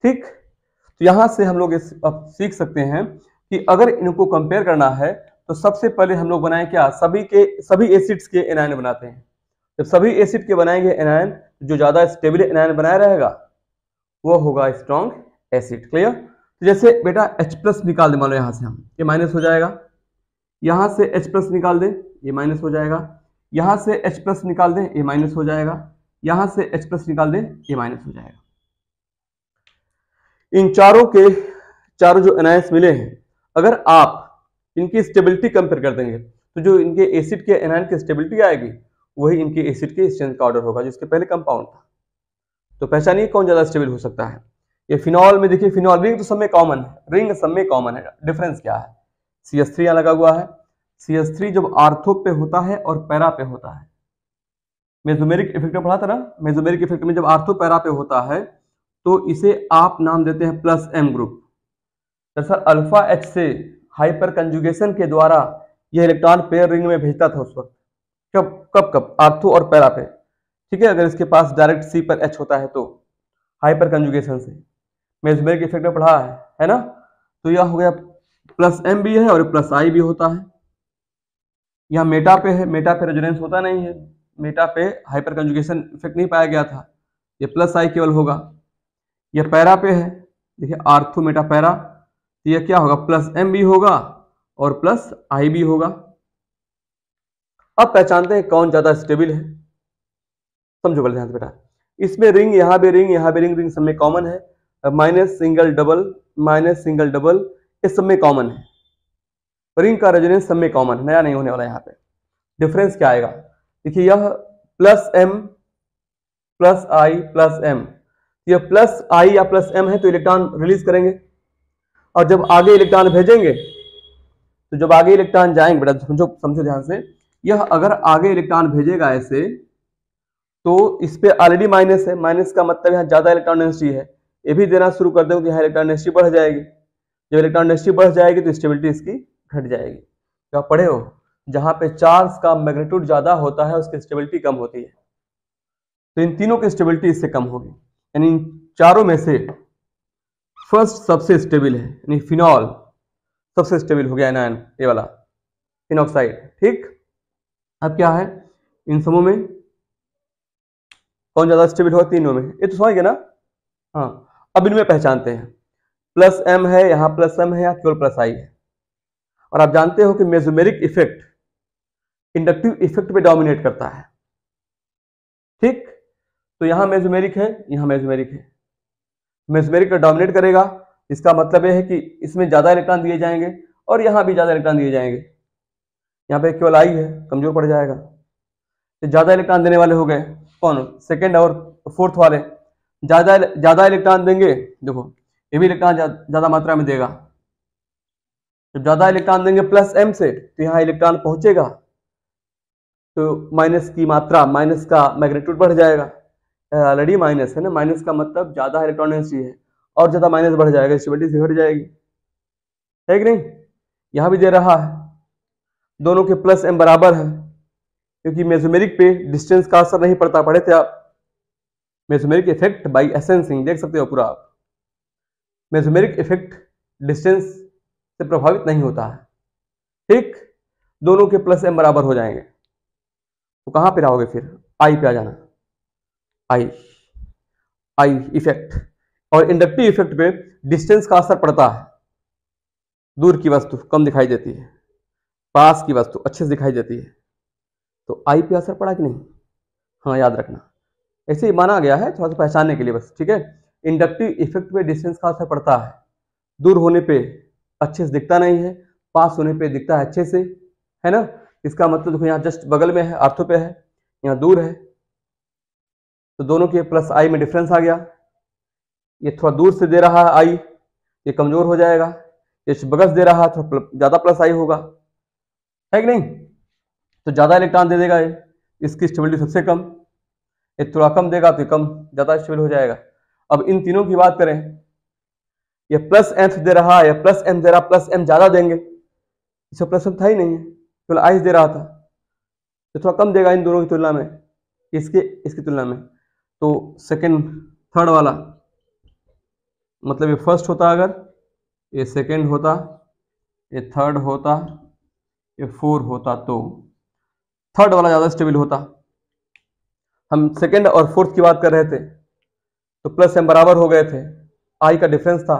ठीक तो यहां से हम लोग अब सीख सकते हैं कि अगर इनको कंपेयर करना है तो सबसे पहले हम लोग बनाए क्या सभी के सभी एसिड्स के एनायन बनाते हैं जब सभी एसिड के बनाएंगे एनायन जो ज़्यादा स्टेबल एनायन बनाया रहेगा वो होगा स्ट्रॉन्ग एसिड क्लियर तो जैसे बेटा एच प्लस निकाल दे मान लो यहां से हम ये माइनस हो जाएगा यहां से एच प्लस निकाल दें ये माइनस हो जाएगा यहां से एच प्लस निकाल दें ये माइनस हो जाएगा यहां से एच प्लस निकाल दें ये माइनस हो जाएगा इन चारों के चारों जो एनायस मिले हैं अगर आप इनकी स्टेबिलिटी कंपेयर कर देंगे तो जो इनके एसिड के एनायन की स्टेबिलिटी आएगी वही इनके एसिड के स्ट्रेंथ का ऑर्डर होगा जिसके पहले कंपाउंड था तो पहचानिए कौन ज़्यादा स्टेबल हो सकता है ये फिनॉल में देखिए फिनॉल रिंग तो सब में कॉमन है रिंग सब में कॉमन है डिफरेंस क्या है सी एस थ्री लगा हुआ है सी एस थ्री जब आर्थो पे होता है और पैरा पे होता है मेजोमेरिक इफेक्ट में पढ़ा था ना मेजोमेरिक इफेक्ट में जब आर्थो पैरा पे होता है तो इसे आप नाम देते हैं प्लस एम ग्रुप दरअसल अल्फा एच से हाइपर कंजुगेशन के द्वारा यह इलेक्ट्रॉन पेयर रिंग में भेजता था उस वक्त कब कब कब आर्थो और पैरा पे ठीक है अगर इसके पास डायरेक्ट सी पर एच होता है तो हाइपर कंजुगेशन से मेजमेरिक इफेक्ट में पढ़ा है है ना तो यह हो गया प्लस एम भी है और प्लस आई भी होता है यह मेटा पे है मेटा पे रेजोनेंस होता नहीं है मेटा पे हाइपर कंजुकेशन इफेक्ट नहीं पाया गया था यह प्लस आई केवल होगा यह पैरा पे है देखिए आर्थो मेटा पैरा तो यह क्या होगा प्लस एम भी होगा और प्लस आई भी होगा अब पहचानते हैं कौन ज्यादा स्टेबल है समझो बल ध्यान बेटा इसमें रिंग यहां भी रिंग यहां भी रिंग रिंग सब में कॉमन है minus single double minus single double ये सब में कॉमन है रिंग का रेजोनेंस सब में कॉमन नया नहीं होने वाला यहाँ पे डिफरेंस क्या आएगा देखिए यह plus M plus I plus M यह प्लस आई या प्लस एम है तो इलेक्ट्रॉन रिलीज करेंगे और जब आगे इलेक्ट्रॉन भेजेंगे तो जब आगे इलेक्ट्रॉन जाएंगे बेटा समझो समझो ध्यान से यह अगर आगे इलेक्ट्रॉन भेजेगा ऐसे तो इस पर ऑलरेडी माइनस है माइनस का मतलब यहाँ ज्यादा इलेक्ट्रॉन डेंसिटी है ये भी देना शुरू कर देंगे तो यहाँ इलेक्ट्रॉन डेंसिटी बढ़ जाएगी जब इलेक्ट्रॉन डेंसिटी बढ़ जाएगी तो स्टेबिलिटी इसकी घट जाएगी तो पढ़े हो जहाँ पे चार्ज का मैग्नीट्यूड ज़्यादा होता है उसकी स्टेबिलिटी कम होती है तो इन तीनों की स्टेबिलिटी इससे कम होगी यानी इन चारों में से फर्स्ट सबसे स्टेबल है यानी फिनॉल सबसे स्टेबल हो गया एनायन ये वाला फिनॉक्साइड ठीक अब क्या है इन समूह में कौन ज़्यादा स्टेबल होगा तीनों में ये तो समझ गया ना हाँ अब इनमें पहचानते हैं प्लस एम है यहाँ प्लस एम है यहाँ केवल प्लस आई है और आप जानते हो कि मेजोमेरिक इफेक्ट इंडक्टिव इफेक्ट पे डोमिनेट करता है ठीक तो यहां मेजोमेरिक है यहां मेजोमेरिक है मेजोमेरिक डोमिनेट करेगा इसका मतलब यह है कि इसमें ज़्यादा इलेक्ट्रॉन दिए जाएंगे और यहां भी ज़्यादा इलेक्ट्रॉन दिए जाएंगे यहां पे केवल आई है कमज़ोर पड़ जाएगा तो ज़्यादा इलेक्ट्रॉन देने वाले हो गए कौन सेकेंड और फोर्थ वाले ज़्यादा ज़्यादा इलेक्ट्रॉन देंगे देखो ये भी इलेक्ट्रॉन ज़्यादा मात्रा में देगा जब ज़्यादा इलेक्ट्रॉन देंगे प्लस एम से तो यहाँ इलेक्ट्रॉन पहुंचेगा तो माइनस की मात्रा माइनस का मैग्नेट्यूड बढ़ जाएगा ऑलरेडी माइनस है ना माइनस का मतलब ज़्यादा इलेक्ट्रॉन डेंसिटी है और ज़्यादा माइनस बढ़ जाएगा स्टेबिलिटी घट जाएगी है कि नहीं यहां भी दे रहा है दोनों के प्लस एम बराबर है क्योंकि मेजोमेरिक पे डिस्टेंस का असर नहीं पड़ता पड़े थे आप मेजोमेरिक इफेक्ट बाई एसेंसिंग देख सकते हो पूरा आप मेजोमेरिक इफेक्ट डिस्टेंस से प्रभावित नहीं होता है ठीक दोनों के प्लस एम बराबर हो जाएंगे तो कहाँ पर रहोगे फिर आई पे आ जाना आई आई इफेक्ट और इंडक्टिव इफेक्ट पे डिस्टेंस का असर पड़ता है दूर की वस्तु कम दिखाई देती है पास की वस्तु अच्छे से दिखाई देती है तो आई पे असर पड़ा कि नहीं हाँ याद रखना ऐसे माना गया है थोड़ा सा पहचानने के लिए बस ठीक है इंडक्टिव इफेक्ट पे डिस्टेंस का असर पड़ता है दूर होने पे अच्छे से दिखता नहीं है पास होने पे दिखता है अच्छे से है ना इसका मतलब देखो यहाँ जस्ट बगल में है आर्थो पे है यहाँ दूर है तो दोनों के प्लस आई में डिफरेंस आ गया ये थोड़ा दूर से दे रहा है आई ये कमजोर हो जाएगा ये बगल दे रहा है थोड़ा ज़्यादा प्लस आई होगा है कि नहीं तो ज़्यादा इलेक्ट्रॉन दे देगा ये इसकी स्टेबिलिटी सबसे कम ये थोड़ा कम देगा तो कम ज़्यादा स्टेबल हो जाएगा अब इन तीनों की बात करें ये प्लस एंथ दे रहा है प्लस एम दे रहा प्लस एम ज़्यादा देंगे इसे प्लस एम था ही नहीं है तो आइस दे रहा था तो थोड़ा कम देगा इन दोनों की तुलना में इसके इसकी तुलना में तो सेकेंड थर्ड वाला मतलब ये फर्स्ट होता अगर ये सेकेंड होता ये थर्ड होता ये फोर होता तो थर्ड वाला ज़्यादा स्टेबल होता हम सेकेंड और फोर्थ की बात कर रहे थे तो प्लस हम बराबर हो गए थे आई का डिफरेंस था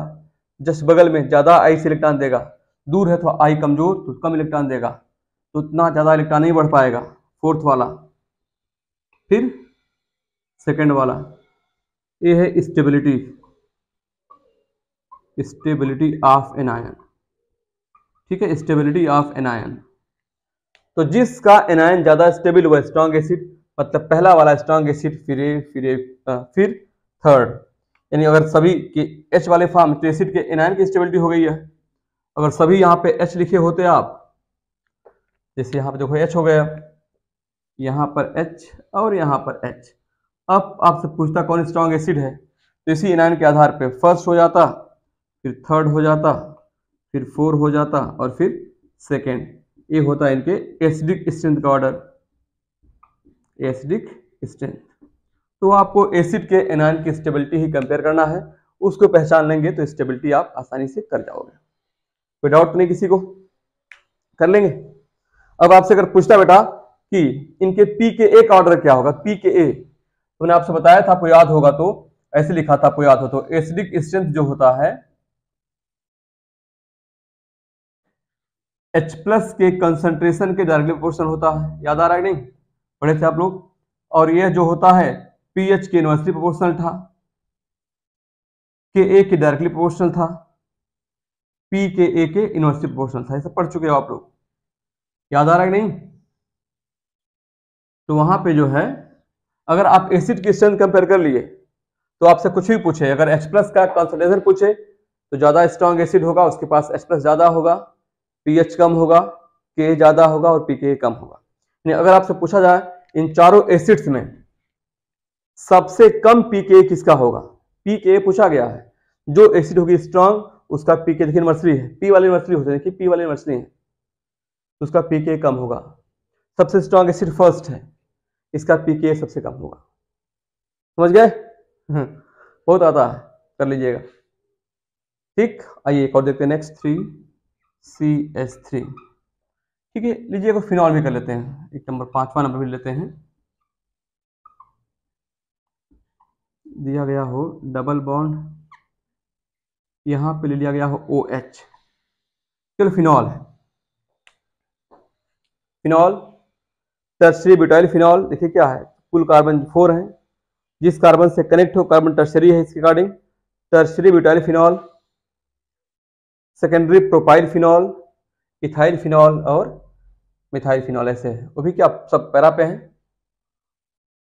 जस्ट बगल में ज़्यादा आई से इलेक्ट्रॉन देगा दूर है तो आई कमजोर तो कम इलेक्ट्रॉन देगा तो उतना ज़्यादा इलेक्ट्रॉन नहीं बढ़ पाएगा फोर्थ वाला फिर सेकेंड वाला ये है stability stability of anion ठीक है स्टेबिलिटी ऑफ एन आयन तो जिसका एनायन ज़्यादा स्टेबल हुआ स्ट्रॉन्ग एसिड मतलब पहला वाला स्ट्रांग एसिड फिर फिर फिर थर्ड यानी अगर सभी के एच वाले फॉर्म तो एसिड के एनायन की स्टेबिलिटी हो गई है अगर सभी यहाँ पे एच लिखे होते आप जैसे यहाँ पे देखो एच हो गया यहाँ पर एच और यहाँ पर एच अब आपसे पूछता कौन स्ट्रांग एसिड है तो इसी एनायन के आधार पर फर्स्ट हो जाता फिर थर्ड हो जाता फिर फोर हो जाता और फिर सेकेंड ये होता है इनके एसिडिक स्ट्रेंथ का ऑर्डर एसिडिक स्ट्रेंथ तो आपको एसिड के एनायन की स्टेबिलिटी ही कंपेयर करना है उसको पहचान लेंगे तो स्टेबिलिटी आप आसानी से कर जाओगे कोई डाउट तो नहीं किसी को कर लेंगे अब आपसे अगर पूछता बेटा कि इनके पी के ए का ऑर्डर क्या होगा पी के ए तो मैंने आपसे बताया था आपको याद होगा तो ऐसे लिखा था आपको याद हो तो एसिडिक स्ट्रेंथ जो होता है एच प्लस के कंसंट्रेशन के डायरेक्टली प्रोपोर्शनल होता है याद आ रहा है नहीं पढ़े थे आप लोग और यह जो होता है पीएच के इनवर्सली प्रोपोर्शनल था के ए के डायरेक्टली प्रोपोर्शनल था पी के ए के इनवर्सली प्रोपोर्शनल था ऐसा पढ़ चुके हो आप लोग याद आ रहा है नहीं तो वहां पे जो है अगर आप एसिड की स्ट्रेंथ कंपेयर कर लिए तो आपसे कुछ भी पूछे अगर एच प्लस का कॉन्सेंट्रेशन पूछे तो ज़्यादा स्ट्रांग एसिड होगा उसके पास एच प्लस ज़्यादा होगा पीएच कम होगा के ज़्यादा होगा और पी के कम होगा अगर आपसे पूछा जाए इन चारों एसिड्स में सबसे कम पीके किसका होगा पीके पूछा गया है जो एसिड होगी स्ट्रांग उसका पीके देखिए नर्सरी है पी वाली नर्सरी होते देखिए पी वाली नर्सरी है तो उसका पीके कम होगा सबसे स्ट्रांग एसिड फर्स्ट है इसका पीके सबसे कम होगा समझ गए हम्म, बहुत आता है कर लीजिएगा ठीक आइए एक और देखते हैं next three C S three ठीक है लीजिए को फिनॉल भी कर लेते हैं एक नंबर पांचवा नंबर भी लेते हैं दिया गया हो डबल बॉन्ड यहां पे ले लिया गया हो ओ एच चलो फिनॉल है फिनॉल टर्सरी ब्यूटाइल फिनॉल देखिए क्या है कुल कार्बन फोर है जिस कार्बन से कनेक्ट हो कार्बन टर्सरी है इसके according tertiary butyl phenol secondary propyl phenol ethyl phenol और मिथाइल फिनॉल ऐसे हैं वो भी क्या सब पैरा पे हैं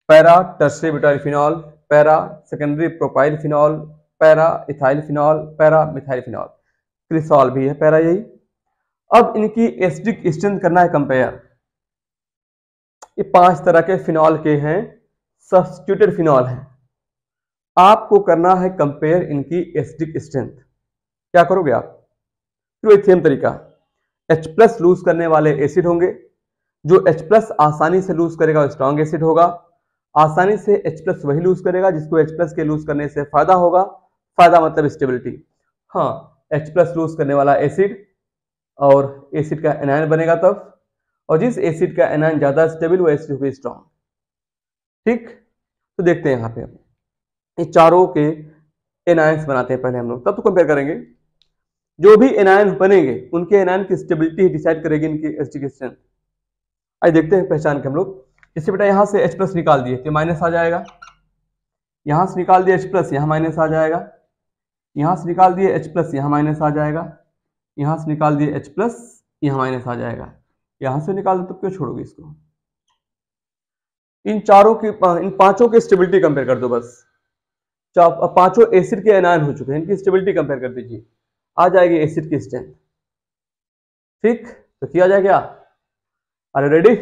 para tertiary butyl phenol para secondary propyl phenol para ethyl phenol para methyl phenol cresol भी है पैरा यही अब इनकी एसडिक स्ट्रेंथ करना है कंपेयर ये पांच तरह के फिनॉल के हैं सब्सटिट्यूटेड फिनॉल हैं आपको करना है कंपेयर इनकी एसडिक स्ट्रेंथ क्या करोगे आप ट्रू तरीका एच प्लस लूज करने वाले एसिड होंगे जो H प्लस आसानी से लूज करेगा वो स्ट्रांग एसिड होगा आसानी से एच प्लस वही लूज करेगा जिसको एच प्लस के लूज करने से फायदा होगा फायदा मतलब स्टेबिलिटी हाँ एच प्लस लूज करने वाला एसिड और एसिड का एनायन बनेगा तब और जिस एसिड का एनायन ज़्यादा स्टेबल वो एसिड होगी स्ट्रांग ठीक तो देखते हैं यहाँ पे ये चारों के एनायंस बनाते हैं पहले हम लोग तब तो कंपेयर करेंगे जो भी एनायन बनेंगे उनके एनायन की स्टेबिलिटी डिसाइड करेगी इनकी एच की स्ट्रेंथ आइए देखते हैं पहचान के हम लोग इससे बेटा यहां से H प्लस निकाल दिए माइनस तो आ जाएगा यहां से निकाल दिए H प्लस यहां माइनस आ जाएगा यहां से निकाल दिए H प्लस यहां माइनस आ जाएगा यहां से निकाल दिए H प्लस यहां माइनस आ जाएगा यहां से निकाल दो तो क्यों छोड़ोगे इसको इन चारों के इन पांचों की स्टेबिलिटी कंपेयर कर दो बस पांचों एसिड के एनायन हो चुके हैं इनकी स्टेबिलिटी कंपेयर कर दीजिए आ जाएगी एसिड की स्ट्रेंथ ठीक तो किया जाए क्या अरे रेडी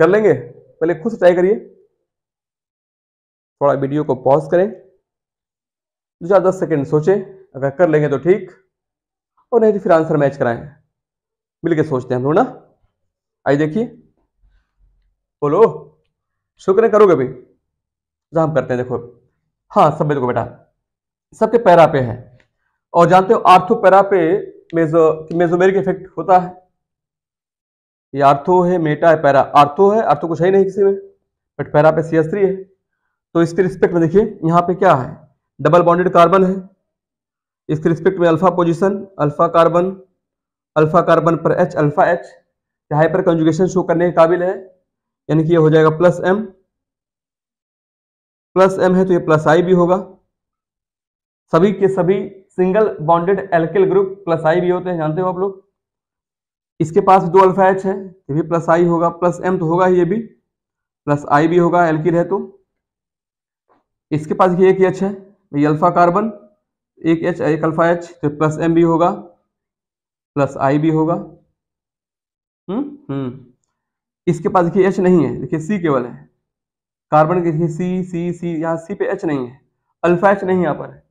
कर लेंगे पहले खुद ट्राई करिए थोड़ा वीडियो को पॉज करें दो चार दस सेकेंड सोचें अगर कर लेंगे तो ठीक और नहीं तो फिर आंसर मैच कराएं मिल के सोचते हैं हम लोग ना आई देखिए बोलो शुक्र करोगे भी जहां करते हैं देखो हाँ सब देखो बेटा सबके पैरा पे है और जानते हो आर्थोपेरा पे मेजो मेजोमेरिक इफेक्ट होता है ये आर्थो है मेटा है पैरा आर्थो है आर्थो कुछ है नहीं किसी में बट पैरा पे सी है तो इसके रिस्पेक्ट में देखिए यहाँ पे क्या है डबल बॉन्डेड कार्बन है इसके रिस्पेक्ट में alpha position alpha carbon alpha carbon पर H alpha H hyperconjugation show करने के काबिल है यानी कि ये हो जाएगा प्लस एम प्लस एम है तो ये प्लस आई भी होगा सभी के सभी single bonded alkyl group plus I भी होते हैं जानते हो आप लोग इसके पास दो अल्फा एच है ये भी प्लस आई होगा प्लस एम तो होगा ही ये भी प्लस आई भी होगा एल्किल है तो इसके पास भी एक एच है ये अल्फा कार्बन एक एच एक अल्फा एच तो प्लस एम भी होगा प्लस आई भी होगा हम्म, हम्म इसके पास देखिए एच नहीं है देखिए सी केवल है कार्बन के देखिए सी सी सी यहाँ सी पे एच नहीं है अल्फा एच नहीं यहाँ पर है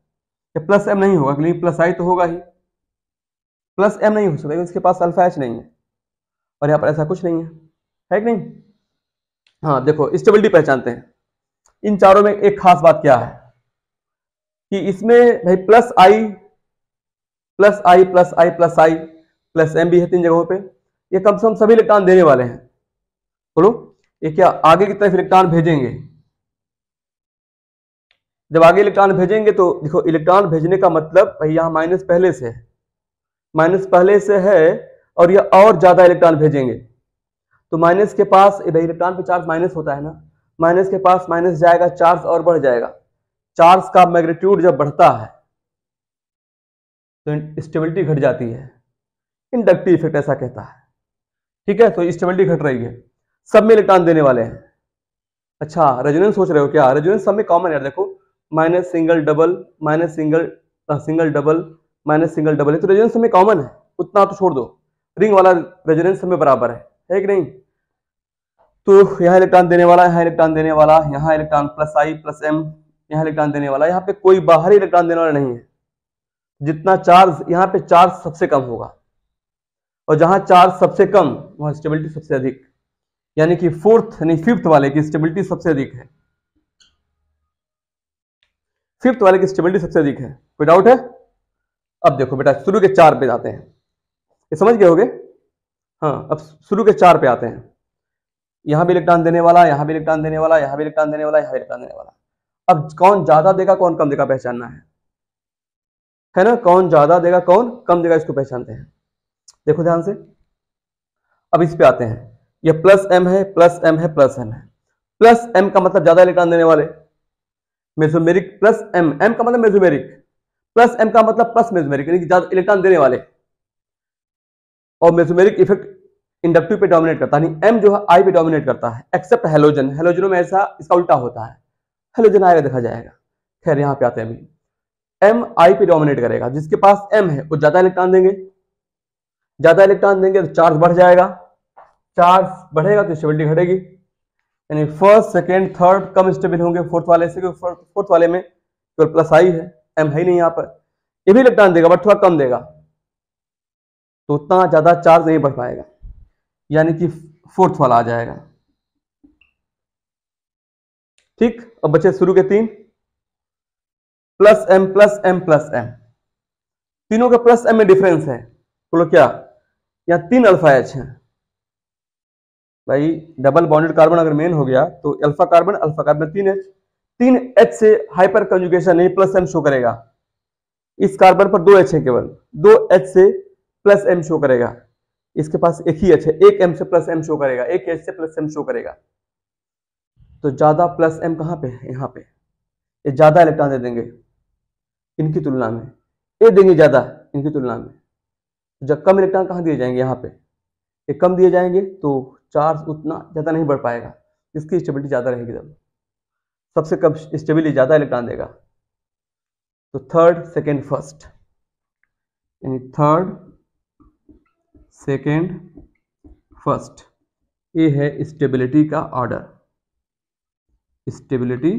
ये प्लस एम नहीं होगा क्योंकि प्लस आई तो होगा ही प्लस एम नहीं हो सकता क्योंकि इसके पास अल्फा एच नहीं है और यहाँ पर ऐसा कुछ नहीं है है कि नहीं हाँ देखो स्टेबिलिटी पहचानते हैं इन चारों में एक खास बात क्या है कि इसमें भाई plus I plus I plus I plus I plus M भी है तीन जगहों पे ये कम से कम सभी इलेक्ट्रॉन देने वाले हैं बोलो ये क्या आगे की तरफ इलेक्ट्रॉन भेजेंगे जब आगे इलेक्ट्रॉन भेजेंगे तो देखो इलेक्ट्रॉन भेजने का मतलब यहाँ माइनस पहले से है माइनस पहले से है और यह और ज़्यादा इलेक्ट्रॉन भेजेंगे तो माइनस के पास भाई इलेक्ट्रॉन पे चार्ज माइनस होता है ना माइनस के पास माइनस जाएगा चार्ज और बढ़ जाएगा चार्ज का मैग्नीट्यूड जब बढ़ता है तो स्टेबिलिटी घट जाती है इंडक्टिव इफेक्ट ऐसा कहता है ठीक है तो स्टेबिलिटी घट रही है सब में इलेक्ट्रॉन देने वाले हैं अच्छा रेजोनेंस सोच रहे हो क्या रेजोनेंस सब में कॉमन है देखो minus single double minus single single double minus single double है तो रेजोनेंस हमें कॉमन है उतना तो छोड़ दो रिंग वाला रेजोनेंस हमें बराबर है है कि नहीं तो यहाँ इलेक्ट्रॉन देने वाला यहाँ इलेक्ट्रॉन देने वाला यहाँ electron plus I plus M यहाँ इलेक्ट्रॉन देने वाला यहाँ पे कोई बाहरी इलेक्ट्रॉन देने वाला नहीं है जितना चार्ज यहाँ पे चार्ज सबसे कम होगा और जहां चार्ज सबसे कम वहां स्टेबिलिटी सबसे अधिक यानी कि फोर्थ यानी फिफ्थ वाले की स्टेबिलिटी सबसे अधिक है फिफ्थ वाले की स्टेबिलिटी सबसे अधिक है कोई डाउट है अब देखो बेटा शुरू के चार पे जाते हैं ये समझ गए होगे हाँ अब शुरू के चार पे आते हैं यहां भी इलेक्ट्रॉन देने वाला यहां भी इलेक्ट्रॉन देने वाला यहां भी इलेक्ट्रॉन देने वाला यहां भी इलेक्ट्रॉन देने वाला अब कौन ज्यादा देगा कौन कम देगा पहचानना है है ना कौन ज्यादा देगा कौन कम देगा इसको पहचानते हैं देखो ध्यान से अब इस पे आते हैं ये प्लस एम है प्लस एम है प्लस एम है प्लस एम का मतलब ज्यादा इलेक्ट्रॉन देने वाले मेजोमेरिक प्लस एम एम का मतलब मेजोमेरिक प्लस एम का मतलब प्लस मेजोमेरिक यानी कि ज्यादा इलेक्ट्रॉन देने वाले और मेजोमेरिक इफेक्ट इंडक्टिव पे डोमिनेट करता है एम जो है आई पे डोमिनेट करता है एक्सेप्ट हेलोजन हेलोजनों में ऐसा इसका उल्टा होता है हेलोजन आएगा देखा जाएगा खैर यहां पे आते हैं अभी एम आई पे डोमिनेट करेगा जिसके पास एम है वो ज्यादा इलेक्ट्रॉन देंगे ज्यादा इलेक्ट्रॉन देंगे तो चार्ज बढ़ जाएगा चार्ज बढ़ेगा तो स्टेबिलिटी घटेगी यानी फर्स्ट सेकेंड थर्ड कम स्टेबल होंगे फोर्थ वाले से फोर्थ वाले में केवल प्लस आई है एम है ही नहीं यहाँ पर ये भी इलेक्ट्रॉन देगा बट थोड़ा कम देगा तो उतना ज़्यादा चार्ज नहीं बढ़ पाएगा यानी कि फोर्थ वाला आ जाएगा ठीक अब बचे शुरू के तीन plus M plus M plus M तीनों का प्लस एम में डिफरेंस है बोलो क्या यहां तीन अल्फा एच है भाई डबल बॉन्डेड कार्बन अगर मेन हो गया तो अल्फा कार्बन अल्फा कार्बन तीन एच तीन एच से हाइपर कंजुगेशन नहीं प्लस एम शो करेगा इस कार्बन पर दो एच है केवल दो एच से प्लस एम शो करेगा इसके पास एक ही एच है एक एम से प्लस एम शो करेगा एक एच से प्लस एम शो करेगा तो ज्यादा प्लस एम कहां पे है यहां पे ये ज्यादा इलेक्ट्रॉन दे देंगे इनकी तुलना में ये देंगे ज्यादा इनकी तुलना में तो जब कम इलेक्ट्रॉन कहां दिए जाएंगे यहां पे ये कम दिए जाएंगे तो चार्ज उतना ज़्यादा नहीं बढ़ पाएगा इसकी स्टेबिलिटी ज़्यादा रहेगी जब सबसे कम स्टेबिलिटी ज़्यादा इलेक्ट्रॉन देगा तो थर्ड सेकेंड फर्स्ट यानी थर्ड सेकेंड फर्स्ट ये है स्टेबिलिटी का ऑर्डर स्टेबिलिटी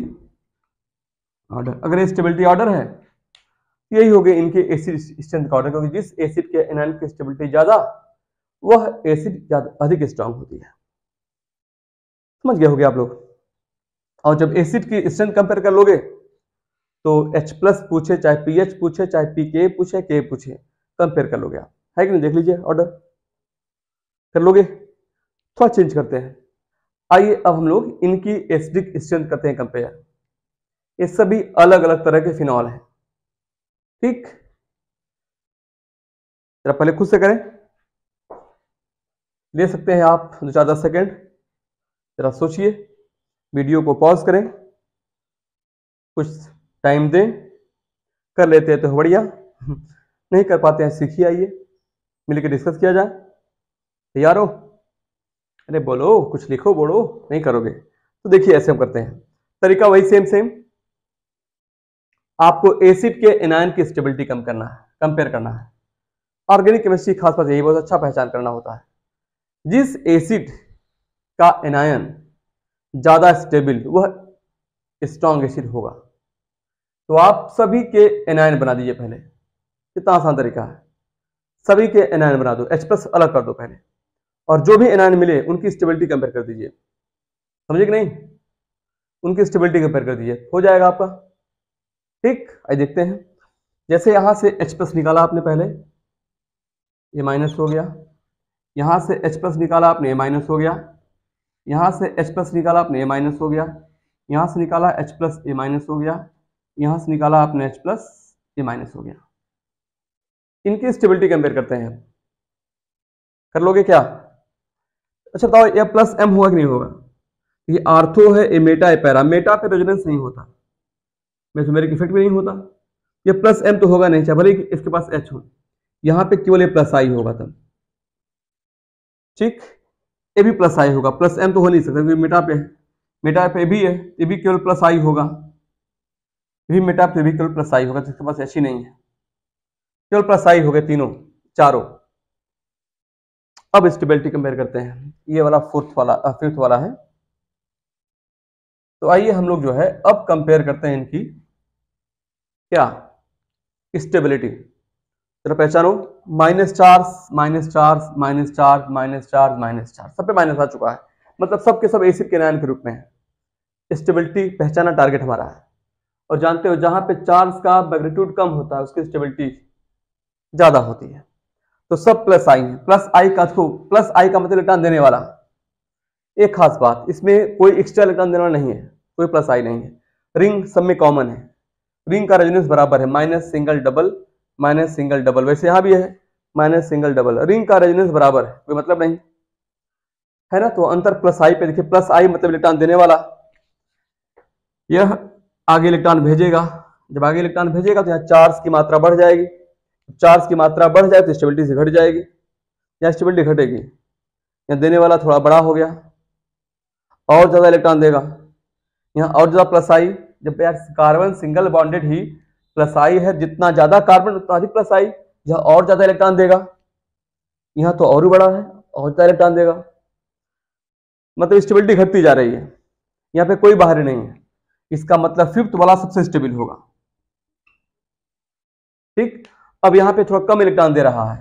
ऑर्डर अगर स्टेबिलिटी ऑर्डर है यही हो गए इनके एसिड स्ट्रेंथ का ऑर्डर क्योंकि जिस एसिड के एनाइल की स्टेबिलिटी ज़्यादा वह एसिड ज़्यादा अधिक स्ट्रांग होती है समझ गए होगे आप लोग और जब एसिड की स्ट्रेंथ कंपेयर कर लोगे तो H प्लस पूछे चाहे पी एच पूछे चाहे पी के पूछे के पूछे कंपेयर कर लोगे आप है कि नहीं देख लीजिए ऑर्डर कर लोगे थोड़ा चेंज करते हैं आइए अब हम लोग इनकी एसिडिक स्ट्रेंथ करते हैं कंपेयर ये सभी अलग अलग तरह के फिनॉल हैं ठीक जरा पहले खुद से करें ले सकते हैं आप दो चार दस सेकेंड ज़रा सोचिए वीडियो को पॉज करें कुछ टाइम दें कर लेते हैं तो बढ़िया नहीं कर पाते हैं सीखिए आइए मिलकर डिस्कस किया जाए तैयार हो अरे बोलो कुछ लिखो बोलो नहीं करोगे तो देखिए ऐसे हम करते हैं तरीका वही सेम सेम आपको एसिड के एनायन की स्टेबिलिटी कम करना है कंपेयर करना है ऑर्गेनिक केमिस्ट्री खास पास यही बहुत अच्छा पहचान करना होता है जिस एसिड का एनायन ज़्यादा स्टेबल वह स्ट्रॉन्ग एसिड होगा तो आप सभी के एनायन बना दीजिए पहले कितना आसान तरीका है सभी के एनायन बना दो एच प्लस अलग कर दो पहले और जो भी एनायन मिले उनकी स्टेबिलिटी कंपेयर कर दीजिए समझे कि नहीं उनकी स्टेबिलिटी कंपेयर कर दीजिए हो जाएगा आपका ठीक आइए देखते हैं जैसे यहाँ से एच प्लस निकाला आपने पहले ये माइनस हो गया यहाँ से एच प्लस निकाला आपने ए माइनस हो गया यहाँ से एच प्लस निकाला आपने ए माइनस हो गया यहाँ से निकाला एच प्लस ए माइनस हो गया यहाँ से निकाला आपने एच प्लस ए माइनस हो गया इनकी स्टेबिलिटी कंपेयर करते हैं कर लोगे क्या अच्छा बताओ ए प्लस एम होगा कि नहीं होगा ये आर्थो है ए मेटा ए पैरा मेटा पे रेजोनेंस नहीं होता मेसोमेरिक इफेक्ट भी नहीं होता ये प्लस एम तो होगा नहीं चाहे भले इसके पास एच हो यहाँ पे केवल ए प्लस आई होगा तब ठीक ए भी प्लस आई होगा प्लस एम तो हो नहीं सकता क्योंकि मेटा पे मेटा पे भी है ए भी केवल प्लस आई होगा भी मेटा पे भी केवल प्लस आई होगा जिसके पास ऐसी नहीं है केवल प्लस आई हो गए तीनों चारों अब स्टेबिलिटी कंपेयर करते हैं ये वाला फोर्थ वाला फिफ्थ वाला है तो आइए हम लोग जो है अब कंपेयर करते हैं इनकी क्या स्टेबिलिटी जरा पहचानो minus charge minus charge minus charge minus charge minus charge सब पे माइनस आ चुका है मतलब सब के सब एसिड के नायन के रूप में है स्टेबिलिटी पहचाना टारगेट हमारा है और जानते हो जहां पे चार्ज का मैग्नीट्यूड कम होता है उसकी स्टेबिलिटी ज्यादा होती है तो सब प्लस आई है प्लस आई का थ्रू प्लस आई का मतलब रिटर्न देने वाला एक खास बात इसमें कोई एक्स्ट्रा रिटर्न देने वाला नहीं है कोई प्लस आई नहीं है रिंग सब में कॉमन है रिंग का रेजोनेंस बराबर है minus single double minus single double वैसे यहां भी है माइनस सिंगल डबल रिंग का रेजिडेंस बराबर है कोई मतलब नहीं है ना तो अंतर प्लस आई पे देखिए प्लस आई मतलब इलेक्ट्रॉन देने वाला यह आगे इलेक्ट्रॉन भेजेगा जब आगे इलेक्ट्रॉन भेजेगा तो यहाँ चार्ज की मात्रा बढ़ जाएगी चार्ज की मात्रा बढ़ जाए तो स्टेबिलिटी से घट जाएगी या स्टेबिलिटी घटेगी या देने वाला थोड़ा बड़ा हो गया और ज़्यादा इलेक्ट्रॉन देगा यहाँ और ज़्यादा प्लस आई जब यार कार्बन सिंगल बॉन्डेड ही प्लस आई है जितना ज्यादा कार्बन उतना अधिक प्लस आई यह और ज्यादा इलेक्ट्रॉन देगा यहां तो और भी बड़ा है और ज्यादा इलेक्ट्रॉन देगा मतलब स्टेबिलिटी घटती जा रही है यहाँ पे कोई बाहरी नहीं है इसका मतलब फिफ्थ वाला सबसे स्टेबल होगा ठीक अब यहाँ पे थोड़ा कम इलेक्ट्रॉन दे रहा है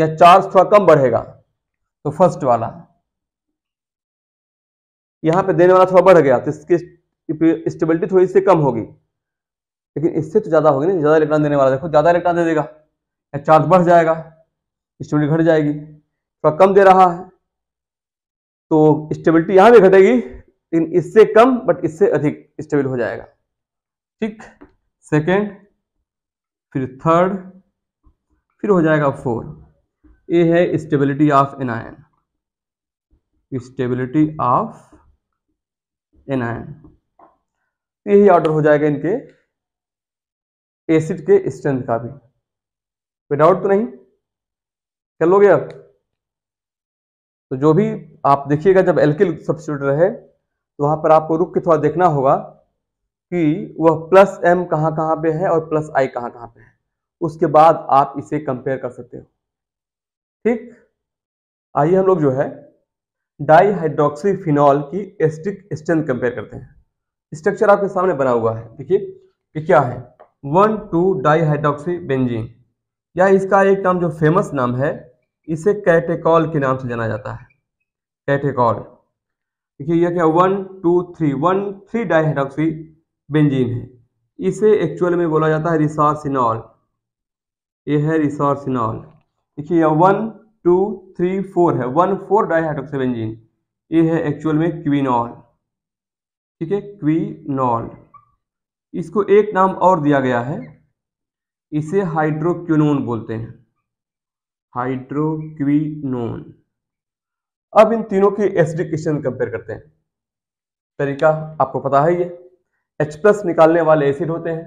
या चार्ज थोड़ा कम बढ़ेगा तो फर्स्ट वाला यहाँ पे देने वाला थोड़ा बढ़ गया तो इसकी स्टेबिलिटी थोड़ी सी कम होगी लेकिन इससे तो ज़्यादा होगी ना ज़्यादा इलेक्ट्रॉन देने वाला देखो ज़्यादा इलेक्ट्रॉन दे देगा या चार्ज बढ़ जाएगा स्टेबिलिटी घट जाएगी थोड़ा कम दे रहा है तो स्टेबिलिटी यहां भी घटेगी लेकिन इससे कम बट इससे अधिक स्टेबल हो जाएगा ठीक सेकेंड फिर थर्ड फिर हो जाएगा फोर ये है stability of anion stability of anion यही ऑर्डर हो जाएगा इनके एसिड के स्ट्रेंथ का भी कोई डाउट तो नहीं कर लोगे आप तो जो भी आप देखिएगा जब एल्किल सब्सिट्यूट रहे तो वहां पर आपको रुक के थोड़ा देखना होगा कि वह प्लस एम कहां कहां पे है और प्लस आई कहां कहां पे है उसके बाद आप इसे कंपेयर कर सकते हो ठीक आइए हम लोग जो है डाईहाइड्रोक्सी फिनॉल की एस्टिक स्ट्रेंथ कंपेयर करते हैं स्ट्रक्चर आपके सामने बना हुआ है देखिए क्या है वन टू डाईहाइड्रोक्सी बेंजीन या इसका एक नाम जो फेमस नाम है इसे कैटेकॉल के नाम से जाना जाता है कैटेकॉल देखिए यह क्या one two three one three dihydroxy benzene है इसे एक्चुअल में बोला जाता है रिसार्सिनॉल ये है रिसार्सिनॉल देखिए यह वन टू थ्री फोर है वन फोर डाईहाइड्रोक्सी बेंजीन ये है एक्चुअल में क्विनॉल ठीक है क्विनॉल इसको एक नाम और दिया गया है इसे हाइड्रोक्विनोन बोलते हैं हाइड्रोक्विनोन अब इन तीनों के एसिडिकेशन कंपेयर करते हैं तरीका आपको पता है ये एच प्लस निकालने वाले एसिड होते हैं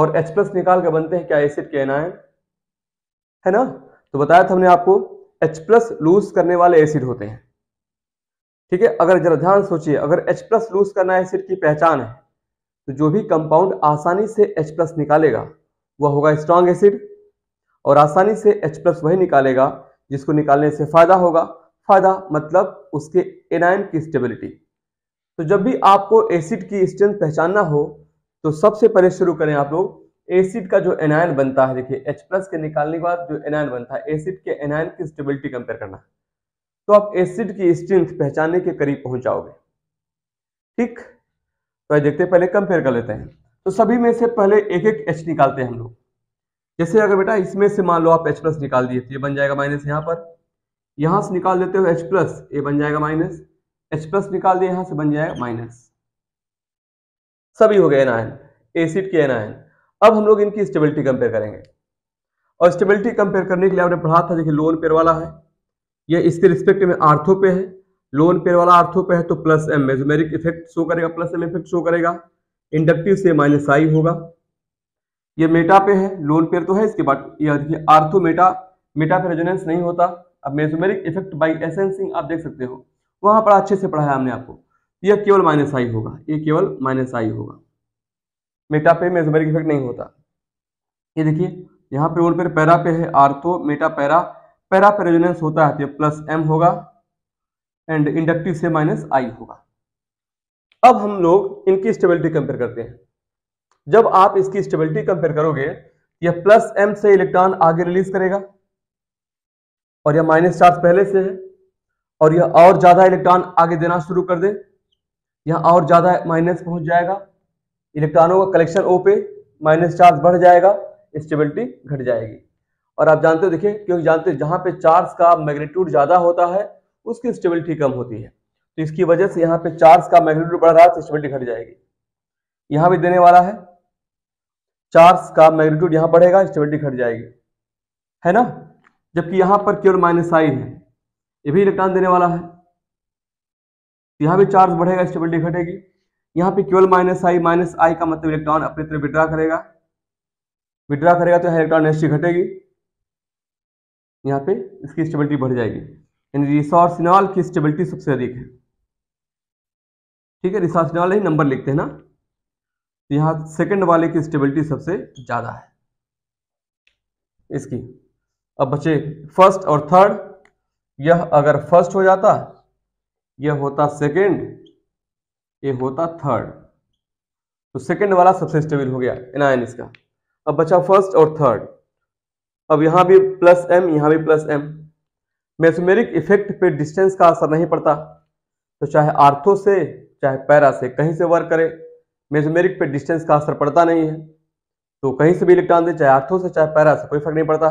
और एच प्लस निकाल कर बनते हैं क्या एसिड के एनायन है ना तो बताया था हमने आपको एच प्लस लूज करने वाले एसिड होते हैं ठीक है अगर जरा ध्यान सोचिए अगर एच प्लस लूज करना एसिड की पहचान है तो जो भी कंपाउंड आसानी से H प्लस निकालेगा वह होगा स्ट्रांग एसिड और आसानी से H प्लस वही निकालेगा जिसको निकालने से फ़ायदा होगा फ़ायदा मतलब उसके एनायन की स्टेबिलिटी तो जब भी आपको एसिड की स्ट्रेंथ पहचानना हो तो सबसे पहले शुरू करें आप लोग एसिड का जो एनायन बनता है देखिए H प्लस के निकालने के बाद जो एनायन बनता है एसिड के एनायन की स्टेबिलिटी कंपेयर करना तो आप एसिड की स्ट्रेंथ पहचानने के करीब पहुंच जाओगे ठीक तो ये देखते हैं पहले कंपेयर कर लेते हैं तो सभी में से पहले एक एक एच निकालते हैं हम लोग जैसे अगर बेटा इसमें से मान लो आप एच प्लस निकाल दिए तो ये बन जाएगा माइनस यहाँ पर यहाँ से निकाल देते हो एच प्लस ये बन जाएगा माइनस एच प्लस निकाल दिए यहाँ से बन जाएगा माइनस सभी हो गए एनायन एसिड के एनायन अब हम लोग इनकी स्टेबिलिटी कंपेयर करेंगे और स्टेबिलिटी कंपेयर करने के लिए आपने पढ़ा था देखिए लोन पेयर वाला है यह इसके रिस्पेक्ट में आर्थो पे है लोन पेयर वाला आर्थो पे है तो plus M mesomeric effect show करेगा प्लस एम इफेक्ट शो करेगा इंडक्टिव से माइनस आई होगा ये मेटा पे है लोन पेयर तो है इसके बाद यह देखिए आर्थो मेटा मेटा पे रेजोनेंस नहीं होता अब मेजोमेरिक इफेक्ट बाई एसेंसिंग आप देख सकते हो वहां पर अच्छे से पढ़ाया हमने आपको यह केवल माइनस आई होगा ये केवल माइनस आई होगा मेटा पे मेजोमेरिक इफेक्ट नहीं होता ये देखिए यहाँ पे लोन पेयर पैरा पे है आर्थो मेटा पैरा पैरा पे रेजोनेंस होता है तो प्लस एम होगा एंड इंडक्टिव से माइनस आई होगा अब हम लोग इनकी स्टेबिलिटी कंपेयर करते हैं जब आप इसकी स्टेबिलिटी कंपेयर करोगे यह प्लस एम से इलेक्ट्रॉन आगे रिलीज करेगा और यह माइनस चार्ज पहले से है और यह और ज़्यादा इलेक्ट्रॉन आगे देना शुरू कर दे यह और ज़्यादा माइनस पहुंच जाएगा इलेक्ट्रॉनों का कलेक्शन ओ पे माइनस चार्ज बढ़ जाएगा स्टेबिलिटी घट जाएगी और आप जानते हो देखिए क्योंकि जानते हो जहां पे चार्ज का मैग्नीट्यूड ज़्यादा होता है उसकी स्टेबिलिटी कम होती है तो इसकी वजह से यहाँ पे चार्ज का मैग्नीट्यूड बढ़ रहा है तो स्टेबिलिटी घट जाएगी यहाँ भी देने वाला है चार्ज का मैग्नीट्यूड यहाँ बढ़ेगा स्टेबिलिटी घट जाएगी है ना जबकि यहाँ पर केवल माइनस साइन है ये भी इलेक्ट्रॉन देने वाला है तो यहाँ भी चार्ज बढ़ेगा स्टेबिलिटी घटेगी यहाँ पे केवल माइनस आई माइनस आई का मतलब इलेक्ट्रॉन अपनी तरफ विड्रा करेगा विड्रा करेगा तो यहाँ इलेक्ट्रॉन एनर्जी घटेगी यहाँ पे इसकी स्टेबिलिटी बढ़ जाएगी यानी रिसोर्सिनॉल की स्टेबिलिटी सबसे अधिक है ठीक है रिसोर्सिनॉल ही नंबर लिखते हैं ना यहाँ सेकंड वाले की स्टेबिलिटी सबसे ज़्यादा है इसकी अब बचे फर्स्ट और थर्ड यह अगर फर्स्ट हो जाता यह होता सेकंड ये होता थर्ड तो सेकंड वाला सबसे स्टेबल हो गया एनायन इसका अब बचा फर्स्ट और थर्ड अब यहां भी प्लस एम यहां भी प्लस एम मेसमेरिक इफेक्ट पे डिस्टेंस का असर नहीं पड़ता तो चाहे आर्थो से चाहे पैरा से कहीं से वर्क करे मेसमेरिक पे डिस्टेंस का असर पड़ता नहीं है तो कहीं से भी इलेक्ट्रॉन दे चाहे आर्थो से चाहे पैरा से कोई फर्क नहीं पड़ता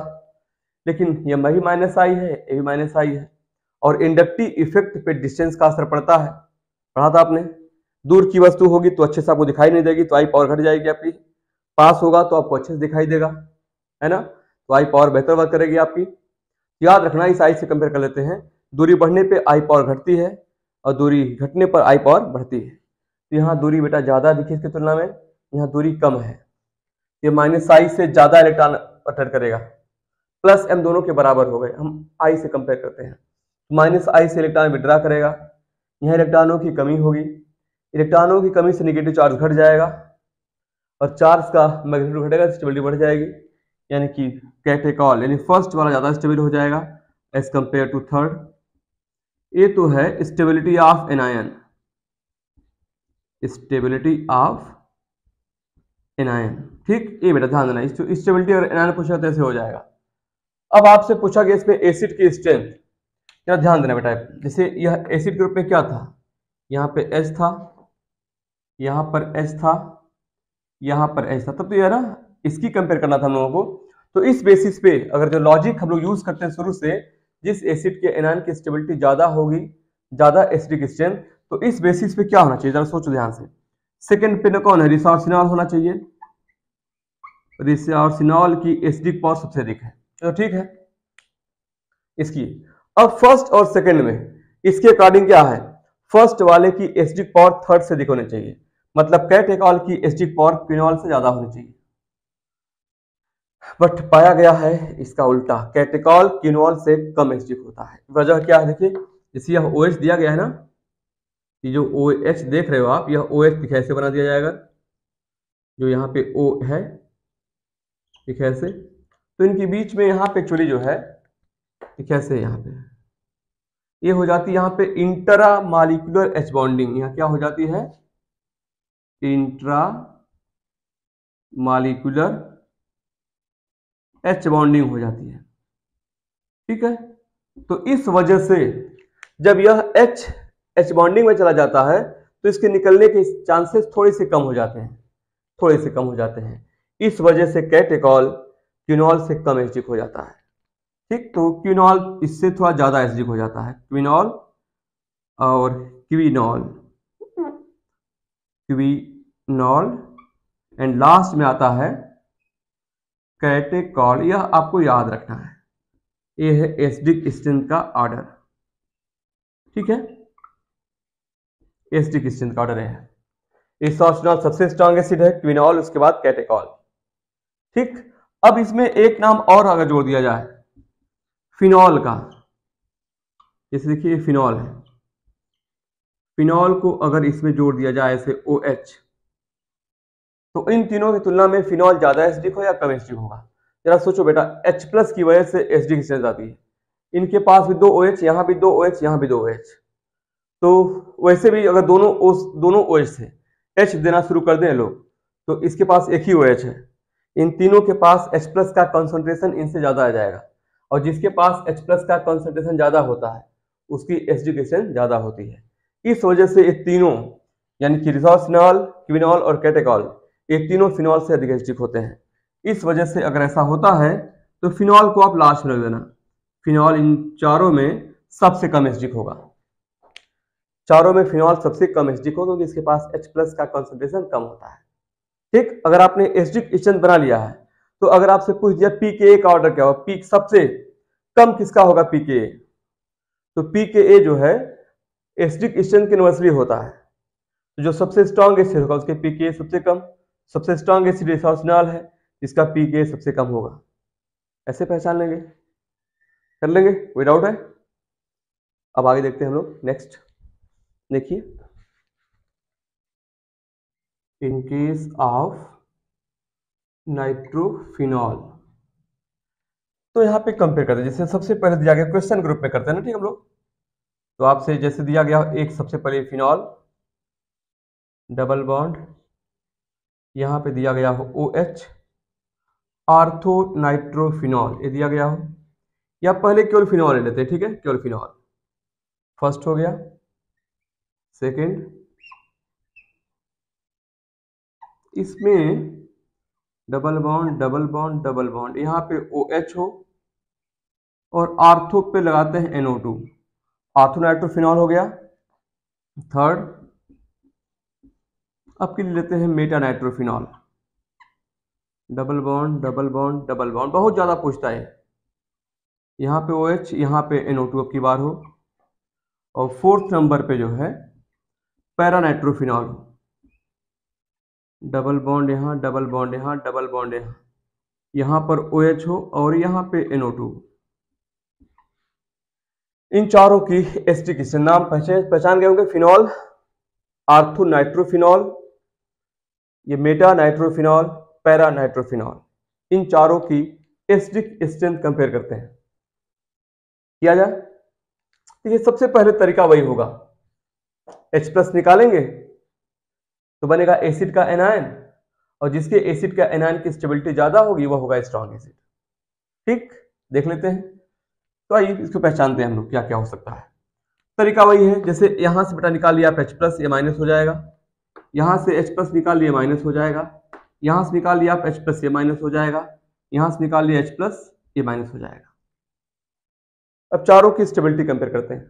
लेकिन यह मही माइनस आई है ए भी माइनस आई है और इंडक्टिव इफेक्ट पे डिस्टेंस का असर पड़ता है पढ़ा था आपने दूर की वस्तु होगी तो अच्छे से आपको दिखाई नहीं देगी तो आई पावर घट जाएगी आपकी पास होगा तो आपको अच्छे से दिखाई देगा है ना तो आई पावर बेहतर वर्क करेगी आपकी याद रखना इस आई से कंपेयर कर लेते हैं दूरी बढ़ने पे आई पावर घटती है और दूरी घटने पर आई पावर बढ़ती है तो यहाँ दूरी बेटा ज़्यादा दिखे इसकी तुलना में यहाँ दूरी कम है ये माइनस आई से ज़्यादा इलेक्ट्रॉन अटर करेगा प्लस एम दोनों के बराबर हो गए हम आई से कंपेयर करते हैं माइनस आई से इलेक्ट्रॉन विड्रा करेगा यहाँ इलेक्ट्रॉनों की कमी होगी इलेक्ट्रॉनों की कमी से निगेटिव चार्ज घट जाएगा और चार्ज का मैग्नीट्यूड घटेगा स्टेबिलिटी बढ़ जाएगी यानी कि कैटेकॉल यानी फर्स्ट वाला ज़्यादा स्टेबल हो जाएगा एज कंपेयर टू थर्ड ये तो है stability of anion stability of anion ठीक ये बेटा ध्यान देना स्टेबिलिटी और एनायन पूछा तो ऐसे हो जाएगा अब आपसे पूछा गया इसमें एसिड की स्ट्रेंथ क्या ध्यान देना बेटा जैसे यह एसिड के रूप में क्या था यहाँ पे एच था यहाँ पर एच था यहाँ पर एच था तब तो यह ना इसकी कंपेयर करना था हम लोगों को तो इस बेसिस पे अगर जो लॉजिक हम लोग यूज करते हैं शुरू से जिस एसिड के एनायन की स्टेबिलिटी ज्यादा होगी ज्यादा एसिडिक स्ट्रेंथ तो इस बेसिस पे क्या होना चाहिए जरा सोचो ध्यान से सेकेंड पे कौन है रिसॉर्सिनॉल होना चाहिए रिसॉर्सिनॉल की एसिडिक पावर सबसे अधिक है तो ठीक है इसकी अब फर्स्ट और सेकेंड में इसके अकॉर्डिंग क्या है फर्स्ट वाले की एसिडिक पावर थर्ड से अधिक होनी चाहिए मतलब कैटेकॉल की एसिडिक पावर पिनॉल से ज्यादा होनी चाहिए बट पाया गया है इसका उल्टा कैटेकॉल किनोल से कम एसिडिक होता है वजह क्या है देखिए जैसे यह ओ दिया गया है ना ये जो ओ एच देख रहे हो आप यह ओ एच कैसे बना दिया जाएगा जो यहाँ पे ओ है दिख तो इनके बीच में यहाँ पे चुड़ी जो है कैसे यहाँ पे ये हो जाती है यहाँ पे इंटरा मालिकुलर एच बॉन्डिंग यहाँ क्या हो जाती है इंट्रा मालिकुलर एच बॉन्डिंग हो जाती है ठीक है तो इस वजह से जब यह एच एच बॉन्डिंग में चला जाता है तो इसके निकलने के चांसेस थोड़े से कम हो जाते हैं थोड़े से कम हो जाते हैं इस वजह से कैटेकॉल क्यूनॉल से कम एसिडिक हो जाता है ठीक तो क्यूनॉल इससे थोड़ा ज़्यादा एसिडिक हो जाता है क्विनॉल और क्विनॉल क्विनॉल एंड लास्ट में आता है कैटे कॉल यह आपको याद रखना है ये है एसडिक स्ट्रेंथ का ऑर्डर ठीक है एसडिक स्ट्रेंथ का ऑर्डर है इसोस्टॉल सबसे स्ट्रांग एसिड है क्विनॉल उसके बाद कैटेकॉल ठीक अब इसमें एक नाम और अगर जोड़ दिया जाए फिनॉल का जैसे देखिए फिनॉल है फिनॉल को अगर इसमें जोड़ दिया जाए ऐसे ओ OH, एच तो इन तीनों की तुलना में फिनॉल ज़्यादा एच हो या कम एच होगा जरा सोचो बेटा एच प्लस की वजह से एच डी आती है इनके पास भी दो ओ OH, एच यहाँ भी दो ओ OH, एच यहाँ भी दो ओ OH. एच तो वैसे भी अगर दोनों ओ दोनों ओ एच थे एच देना शुरू कर दें लोग तो इसके पास एक ही ओ OH एच है इन तीनों के पास एच प्लस का कंसनट्रेशन इनसे ज़्यादा आ जाएगा और जिसके पास एच प्लस का कंसनट्रेशन ज़्यादा होता है उसकी एजुकेशन ज़्यादा होती है इस वजह से ये तीनों यानी कि रिसोर्सनॉल क्विनॉल और कैटेकॉल ये तीनों फिनॉल से अधिक होते हैं इस वजह से अगर ऐसा होता है तो फिनॉल को आप लास्ट में रख देना फिनॉल इन चारों में सबसे कम एसडिक होगा चारों में फिनॉल सबसे कम एसडिक होगा क्योंकि इसके पास H प्लस का कॉन्सेंट्रेशन कम होता है ठीक अगर आपने एसडिक इचन बना लिया है तो अगर आपसे पूछ दिया पी के ए का ऑर्डर क्या होगा पी सबसे कम किसका होगा पी के ए तो पी के ए जो है एसडिक इचन के नर्सरी होता है जो सबसे स्ट्रॉन्ग एसिड होगा उसके पी के ए सबसे कम सबसे स्ट्रांग एसिड रिसोर्सिनॉल है जिसका पी सबसे कम होगा ऐसे पहचान लेंगे कर लेंगे कोई डाउट है अब आगे देखते हैं हम लोग नेक्स्ट देखिए इन केस ऑफ नाइट्रोफिनॉल तो यहाँ पे कंपेयर करते हैं जैसे सबसे पहले दिया गया क्वेश्चन ग्रुप में करते हैं ना ठीक हम लोग तो आपसे जैसे दिया गया एक सबसे पहले फिनॉल डबल बॉन्ड यहाँ पे दिया गया हो ओ एच आर्थो नाइट्रोफिनॉल ये दिया गया हो या पहले केवल फिनॉल ले लेते हैं ठीक है केवल फिनॉल फर्स्ट हो गया सेकंड इसमें double bond double bond double bond यहाँ पे ओ एच हो और आर्थो पे लगाते हैं एनओ टू आर्थोनाइट्रोफिनॉल हो गया थर्ड अब के लिए लेते हैं meta nitrophenol double bond double bond double bond बहुत ज़्यादा पूछता है यहाँ पे ओ OH, एच यहाँ पे एन ओ टू की बार हो और फोर्थ नंबर पे जो है पैरा नाइट्रोफिनॉल डबल बॉन्ड यहाँ डबल बॉन्ड यहाँ डबल बॉन्ड यहाँ यहाँ पर ओ OH हो और यहाँ पे एन टू इन चारों की एस टी नाम पहचान गए होंगे फिनॉल आर्थो नाइट्रोफिनॉल ये मेटा नाइट्रोफिनॉल पैरा नाइट्रोफिनॉल इन चारों की एसडिक स्ट्रेंथ कंपेयर करते हैं किया जाए तो ये सबसे पहले तरीका वही होगा H प्लस निकालेंगे तो बनेगा एसिड का एनायन और जिसके एसिड का एनायन की स्टेबिलिटी ज्यादा होगी वह होगा स्ट्रॉन्ग एसिड ठीक देख लेते हैं तो आइए इसको पहचानते हैं हम लोग क्या क्या हो सकता है तरीका वही है जैसे यहां से बेटा निकाल लिया आप एच प्लस ये माइनस हो जाएगा यहाँ से एच प्लस निकाल लिए माइनस हो जाएगा यहाँ से निकाल लिया आप एच प्लस ये माइनस हो जाएगा यहाँ से निकाल लिया एच प्लस ये माइनस हो जाएगा अब चारों की स्टेबिलिटी कंपेयर करते हैं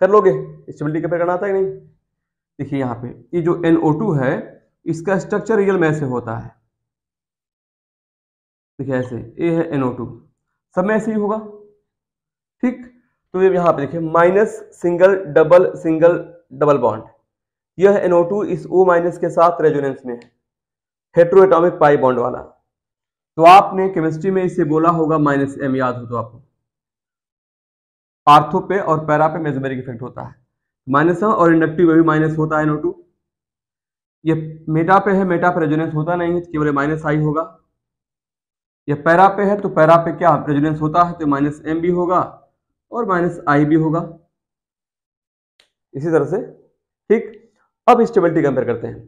कर लोगे स्टेबिलिटी कंपेयर करना आता है कि नहीं देखिए यहाँ पे ये जो NO2 है इसका स्ट्रक्चर रियल में ऐसे होता है देखिए ऐसे ये है टू सब में ऐसे ही होगा ठीक तो ये यहाँ पे देखिए minus single double single double bond यह NO2 इस O के साथ रेजोनेंस में है हेट्रोएटॉमिक पाई बॉन्ड वाला तो आपने केमिस्ट्री में इसे बोला होगा माइनस एम याद हो तो आपको आर्थो पे और पैरा पे मेजमेरिक इफेक्ट होता है माइनस है और इंडक्टिव भी माइनस होता है NO2 ये मेटा पे है मेटा पे रेजोनेंस होता नहीं है केवल माइनस आई होगा ये पैरा पे है तो पैरा पे क्या रेजोनेंस होता है तो माइनस एम भी होगा और माइनस आई भी होगा इसी तरह से ठीक अब स्टेबिलिटी कंपेयर करते हैं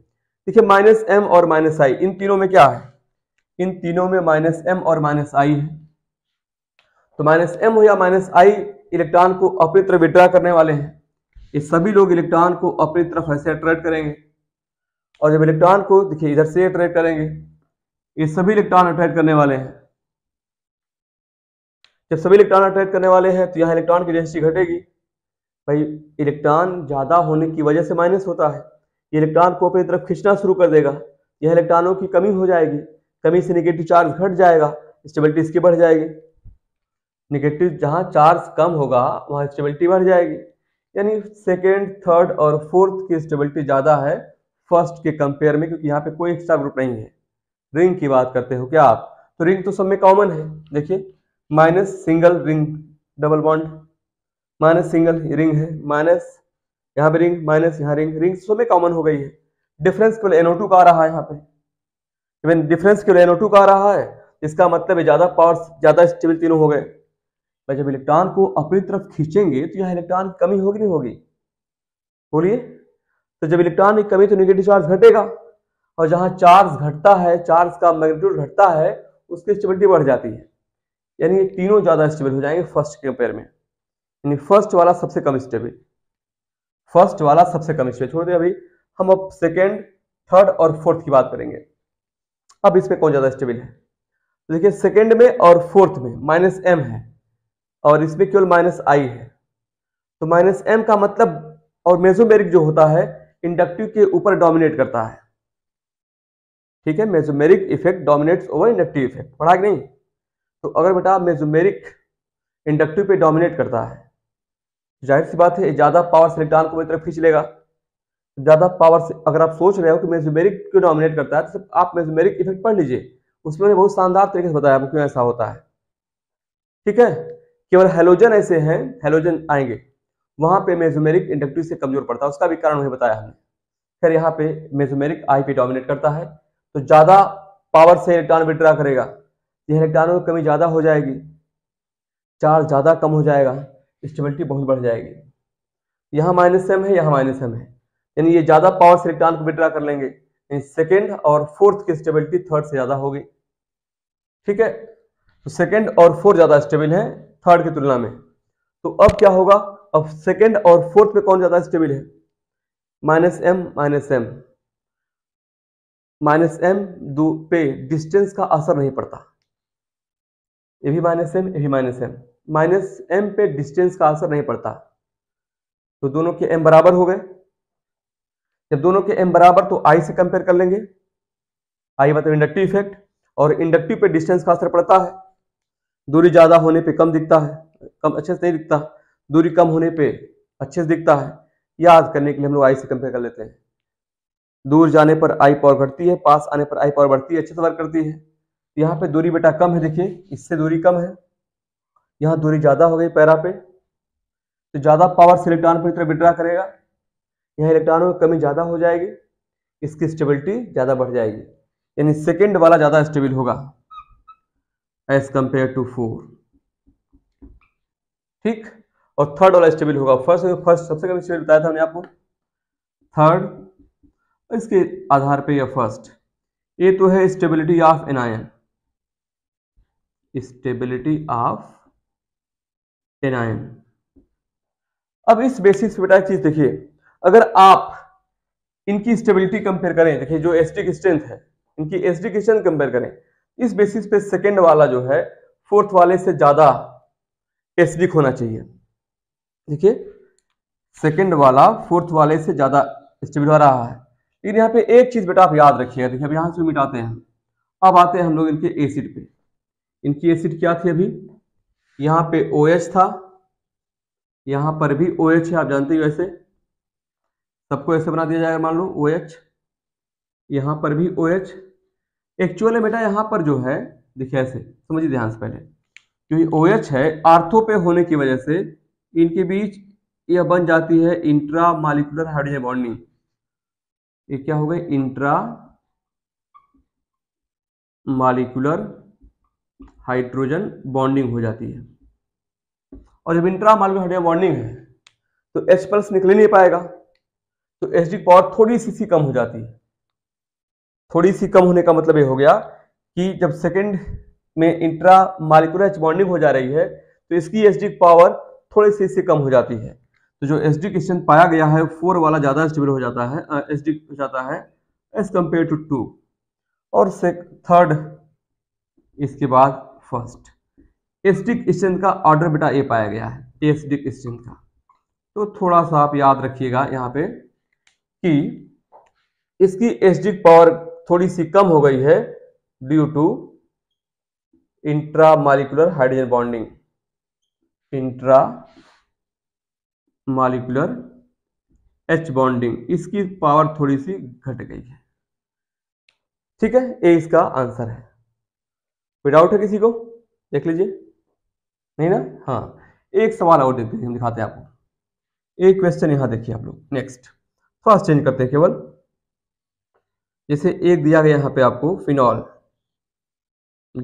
देखिए माइनस एम और माइनस आई इन तीनों में क्या है इन तीनों में माइनस एम और माइनस आई है तो माइनस एम हो या माइनस आई इलेक्ट्रॉन को अपनी तरफ विड्रा करने वाले हैं ये सभी लोग इलेक्ट्रॉन को अपनी तरफ ऐसे अट्रैक्ट करेंगे और जब इलेक्ट्रॉन को देखिए इधर से अट्रैक्ट करेंगे ये सभी इलेक्ट्रॉन अट्रैक्ट करने वाले हैं जब सभी इलेक्ट्रॉन अट्रैक्ट करने वाले हैं तो यहाँ इलेक्ट्रॉन की डेंसिटी घटेगी भाई इलेक्ट्रॉन ज़्यादा होने की वजह से माइनस होता है ये इलेक्ट्रॉन को अपनी तरफ खींचना शुरू कर देगा यह इलेक्ट्रॉनों की कमी हो जाएगी कमी से निगेटिव चार्ज घट जाएगा स्टेबिलिटी इसकी बढ़ जाएगी निगेटिव जहाँ चार्ज कम होगा वहाँ स्टेबिलिटी बढ़ जाएगी यानी सेकेंड थर्ड और फोर्थ की स्टेबिलिटी ज़्यादा है फर्स्ट के कंपेयर में क्योंकि यहाँ पे कोई एक्स्ट्रा ग्रुप नहीं है रिंग की बात करते हो क्या आप तो रिंग तो सब में कॉमन है देखिए minus single ring double bond minus single ring है माइनस यहाँ पे रिंग माइनस यहाँ रिंग रिंग सब में कॉमन हो गई है डिफरेंस केवल एनओ टू का आ रहा है यहाँ पे इवन डिफरेंस केवल एनओ टू का आ रहा है इसका मतलब है ज़्यादा पावर ज़्यादा स्टेबल तीनों हो गए जब इलेक्ट्रॉन को अपनी तरफ खींचेंगे तो यहाँ इलेक्ट्रॉन की कमी होगी नहीं होगी बोलिए तो जब इलेक्ट्रॉन की कमी तो निगेटिव चार्ज घटेगा और जहाँ चार्ज घटता है चार्ज का मैग्नीट्यूड घटता है उसकी स्टेबिलिटी बढ़ जाती है यानी तीनों ज़्यादा स्टेबल हो जाएंगे फर्स्ट के कंपेयर में यानी फर्स्ट वाला सबसे कम स्टेप है फर्स्ट वाला सबसे कम स्टेप छोड़ दे अभी हम अब सेकेंड थर्ड और फोर्थ की बात करेंगे अब इसमें कौन ज़्यादा स्टेबल है देखिए सेकेंड में और फोर्थ में माइनस एम है और इसमें केवल माइनस आई है तो माइनस एम का मतलब और मेजोमेरिक जो होता है इंडक्टिव के ऊपर डोमिनेट करता है ठीक है mesomeric effect dominates over inductive effect पढ़ा कि नहीं तो अगर बेटा मेजोमेरिक इंडक्टिव पे डोमिनेट करता है जाहिर सी बात है ज़्यादा पावर से इलेक्ट्रॉन को मेरी तरफ खींच लेगा ज़्यादा पावर से अगर आप सोच रहे हो कि मेजोमेरिक क्यों डोमिनेट करता है तो आप मेजोमेरिक इफेक्ट पढ़ लीजिए उसमें मैंने बहुत शानदार तरीके से बताया क्यों ऐसा होता है ठीक है केवल हेलोजन ऐसे हैं हेलोजन आएंगे वहाँ पे मेजोमेरिक इंडक्टिव से कमजोर पड़ता है उसका भी कारण वही बताया हमने फिर यहाँ पे मेजोमेरिक आई पे डोमिनेट करता है तो ज़्यादा पावर से इलेक्ट्रॉन विड्रा करेगा यह इलेक्ट्रॉनों की कमी ज़्यादा हो जाएगी चार्ज ज़्यादा कम हो जाएगा स्टेबिलिटी बहुत बढ़ जाएगी यहाँ माइनस एम है यहाँ माइनस एम है यानी ये ज़्यादा पावर से इलेक्ट्रॉन को विड्रा कर लेंगे सेकेंड और फोर्थ की स्टेबिलिटी थर्ड से ज़्यादा होगी ठीक है तो सेकेंड और फोर्थ ज़्यादा स्टेबल है थर्ड की तुलना में तो अब क्या होगा अब सेकेंड और फोर्थ पे कौन ज़्यादा स्टेबल है minus M minus M minus M पे डिस्टेंस का असर नहीं पड़ता ये भी माइनस एम ये भी माइनस एम माइनस एम पे डिस्टेंस का असर नहीं पड़ता तो दोनों के एम बराबर हो गए जब दोनों के एम बराबर तो आई से कंपेयर कर लेंगे आई मतलब इंडक्टिव इफेक्ट और इंडक्टिव पे डिस्टेंस का असर पड़ता है दूरी ज़्यादा होने पे कम दिखता है कम अच्छे से नहीं दिखता दूरी कम होने पे अच्छे से दिखता है याद करने के लिए हम लोग आई से कंपेयर कर लेते हैं दूर जाने पर आई पावर घटती है पास आने पर आई पावर बढ़ती है अच्छे से वर्क करती है यहाँ पे दूरी बेटा कम है देखिए इससे दूरी कम है यहां दूरी ज़्यादा हो गई पैरा पे तो ज़्यादा पावर से इलेक्ट्रॉन पर तरह विड्रा करेगा यहाँ इलेक्ट्रॉनों की कमी ज़्यादा हो जाएगी इसकी स्टेबिलिटी ज़्यादा बढ़ जाएगी यानी सेकेंड वाला ज़्यादा स्टेबल होगा एज कंपेयर टू फोर ठीक और थर्ड वाला स्टेबल होगा फर्स्ट फर्स्ट सबसे कम स्टेबल बताया था हमने आपको थर्ड इसके आधार पे या फर्स्ट ये तो है stability of an stability of ten अब इस बेसिस पे बेटा एक चीज देखिए अगर आप इनकी स्टेबिलिटी कंपेयर करें देखिए जो एसडी की स्ट्रेंथ है इनकी एसडी की स्ट्रेंथ कंपेयर करें इस बेसिस पे सेकंड वाला जो है फोर्थ वाले से ज्यादा एसडी होना चाहिए देखिए सेकंड वाला फोर्थ वाले से ज्यादा स्टेबल हो रहा है लेकिन यहाँ पे एक चीज बेटा आप याद रखिएगा देखिए अब यहां से मिटाते हैं अब आते हैं हम लोग इनके एसिड पे इनकी एसिड क्या थी अभी यहाँ पे ओ OH था यहां पर भी ओ OH है आप जानते हो वैसे सबको ऐसे बना दिया जाएगा मान लो ओ OH यहां पर भी ओ OH एक्चुअल है बेटा यहां पर जो है देखिए ऐसे समझिए ध्यान से पहले क्योंकि ओ OH है आर्थो पे होने की वजह से इनके बीच यह बन जाती है इंट्रा मालिकुलर हाइड्रोजन बॉन्डिंग ये क्या हो गई इंट्रा मालिकुलर हाइड्रोजन बॉन्डिंग हो जाती है और जब इंट्रा माइक्रोहाइड्रेट वार्निंग है तो एच प्लस निकल ही नहीं पाएगा तो एच डी पावर थोड़ी सी सी कम हो जाती है थोड़ी सी कम होने का मतलब ये हो गया कि जब सेकंड में इंट्रा मालिकुलर एच बॉन्डिंग हो जा रही है तो इसकी एच डी पावर थोड़ी सी सी कम हो जाती है तो जो एच डी क्वेश्चन पाया गया है फोर वाला ज़्यादा स्टेबल हो जाता है एच डी हो जाता है एज कंपेयर टू टू और थर्ड इसके बाद फर्स्ट एसडिक स्ट्रेंथ का ऑर्डर बेटा ए पाया गया है एसडिक स्ट्रेंथ का तो थोड़ा सा आप याद रखिएगा यहाँ पे कि इसकी एसडिक पावर थोड़ी सी कम हो गई है due to intra molecular hydrogen bonding intra molecular H bonding इसकी पावर थोड़ी सी घट गई है ठीक है ए इसका आंसर है विदाउट है किसी को देख लीजिए नहीं ना हाँ एक सवाल और देखते हैं दिखाते हैं आपको एक क्वेश्चन यहाँ देखिए आप लोग नेक्स्ट फर्स्ट चेंज करते हैं केवल जैसे एक दिया गया यहाँ पे आपको फिनॉल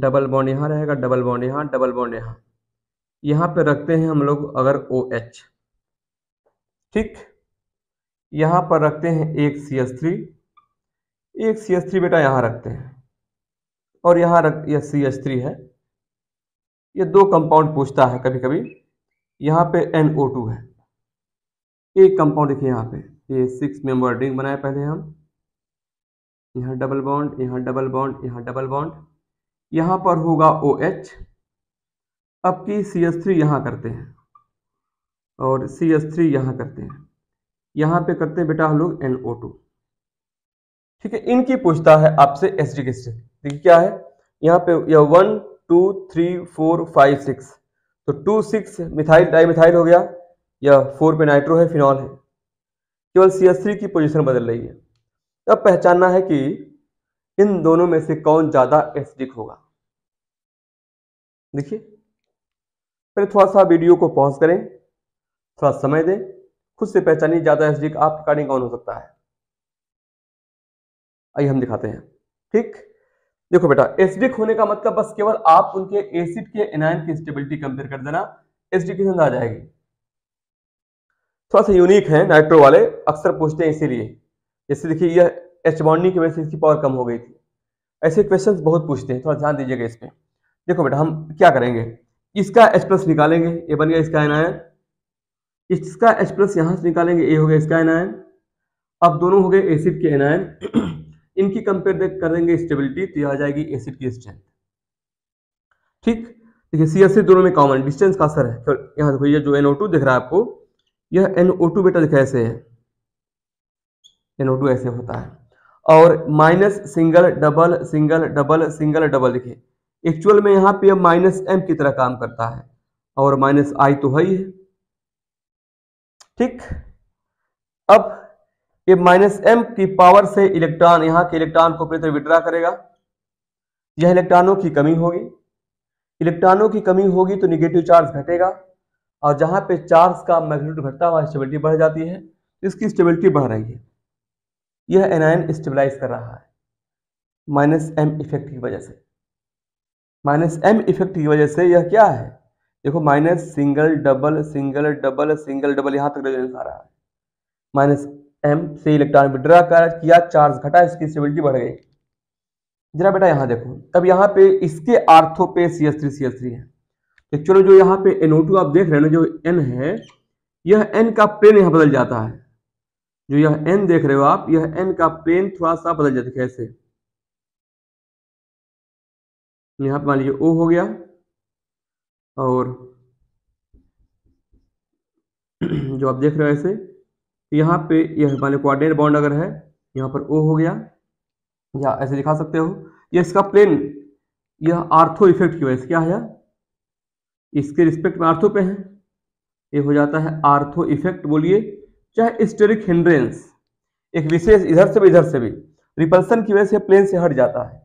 डबल बॉन्ड यहाँ रहेगा डबल बॉन्ड यहाँ डबल बॉन्ड यहाँ यहाँ पे रखते हैं हम लोग अगर ओ एच ठीक यहाँ पर रखते हैं एक सी एस थ्री एक सी एस थ्री बेटा यहाँ रखते हैं और यहाँ रख यह सी एस थ्री है ये दो कंपाउंड पूछता है कभी कभी यहाँ पे एन ओ टू है एक कंपाउंड देखिए यहाँ पे ये सिक्स मेंबर रिंग बनाए पहले हम यहाँ डबल बॉन्ड यहाँ डबल बॉन्ड यहाँ डबल बॉन्ड यहाँ पर होगा ओ एच अब की सी एस थ्री यहाँ करते हैं और सी एस थ्री यहाँ करते हैं यहाँ पे करते हैं बेटा हम लोग एन ओ टू ठीक है इनकी पूछता है आपसे एस डी के देखिए क्या है यहाँ पे यह one two three four five six तो टू सिक्स मिथाइल डाईमिथाइल हो गया या फोर पे नाइट्रो है फिनॉल है केवल सी एस थ्री की पोजीशन बदल रही है अब पहचानना है कि इन दोनों में से कौन ज़्यादा एसिडिक होगा देखिए पहले थोड़ा सा वीडियो को पॉज करें थोड़ा समय दें खुद से पहचानिए ज़्यादा एसिडिक आपके अकॉर्डिंग कौन हो सकता है आइए हम दिखाते हैं ठीक देखो बेटा एसिडिक होने का मतलब बस केवल आप उनके एसिड के एनायन की स्टेबिलिटी कंपेयर कर देना एसिडिकेशन आ जाएगी थोड़ा सा यूनिक है नाइट्रो वाले अक्सर पूछते हैं इसीलिए जैसे देखिए यह एच बॉन्डिंग की वजह से इसकी पावर कम हो गई थी ऐसे क्वेश्चन बहुत पूछते हैं थोड़ा ध्यान दीजिएगा इस पर देखो बेटा हम क्या करेंगे इसका एच प्लस निकालेंगे ये बन गया इसका एनायन इसका एच प्लस यहां से निकालेंगे ए हो गया इसका एनायन अब दोनों हो गए एसिड के एनायन इनकी कंपेयर कर देंगे स्टेबिलिटी तो यह आ जाएगी एसिड की स्ट्रेंथ ठीक देखिए सी एसिड दोनों में कॉमन डिस्टेंस का असर है तो यहाँ देखो ये जो एन दिख रहा है आपको यह एनओ टू बेटा देखिए ऐसे है एनओ टू ऐसे होता है और minus single double single double single double देखिए एक्चुअल में यहाँ पे माइनस एम की तरह काम करता है और माइनस आई तो है ही है ठीक अब ये माइनस एम की पावर से इलेक्ट्रॉन यहां के इलेक्ट्रॉन को अपनी विड्रा करेगा यह इलेक्ट्रॉनों की कमी होगी इलेक्ट्रॉनों की कमी होगी तो निगेटिव चार्ज घटेगा और जहां पे चार्ज का मैग्नीट्यूड घटता हुआ स्टेबिलिटी बढ़ जाती है इसकी स्टेबिलिटी बढ़ रही है यह एनायन स्टेबलाइज कर रहा है माइनस एम इफेक्ट की वजह से माइनस एम इफेक्ट की वजह से यह क्या है देखो minus single double single double single double यहां तक आ रहा है माइनस एम से इलेक्ट्रॉन विड्रा कर किया चार्ज घटा इसकी स्टेबिलिटी बढ़ गई जरा बेटा यहां देखो अब यहाँ पे इसके आर्थो पे C S three C S three है एक्चुअली तो जो यहाँ पे एनओ टू आप देख रहे हैं जो एन है यह एन का प्लेन यहां बदल जाता है जो यह एन देख रहे हो आप यह एन का प्लेन थोड़ा सा बदल जाता है कैसे यहां पर मान लीजिए ओ हो गया और [CLEARS THROAT] जो आप देख रहे हो ऐसे यहाँ पे यह मान लो कोऑर्डिनेट बाउंड अगर है यहाँ पर ओ हो गया या ऐसे दिखा सकते हो यह इसका प्लेन यह आर्थो इफेक्ट की वजह से क्या है इसके रिस्पेक्ट में आर्थो पे है ये हो जाता है आर्थो इफेक्ट बोलिए चाहे स्टेरिक हिंड्रेंस एक विशेष इधर से भी इधर से भी रिपल्सन की वजह से प्लेन से हट जाता है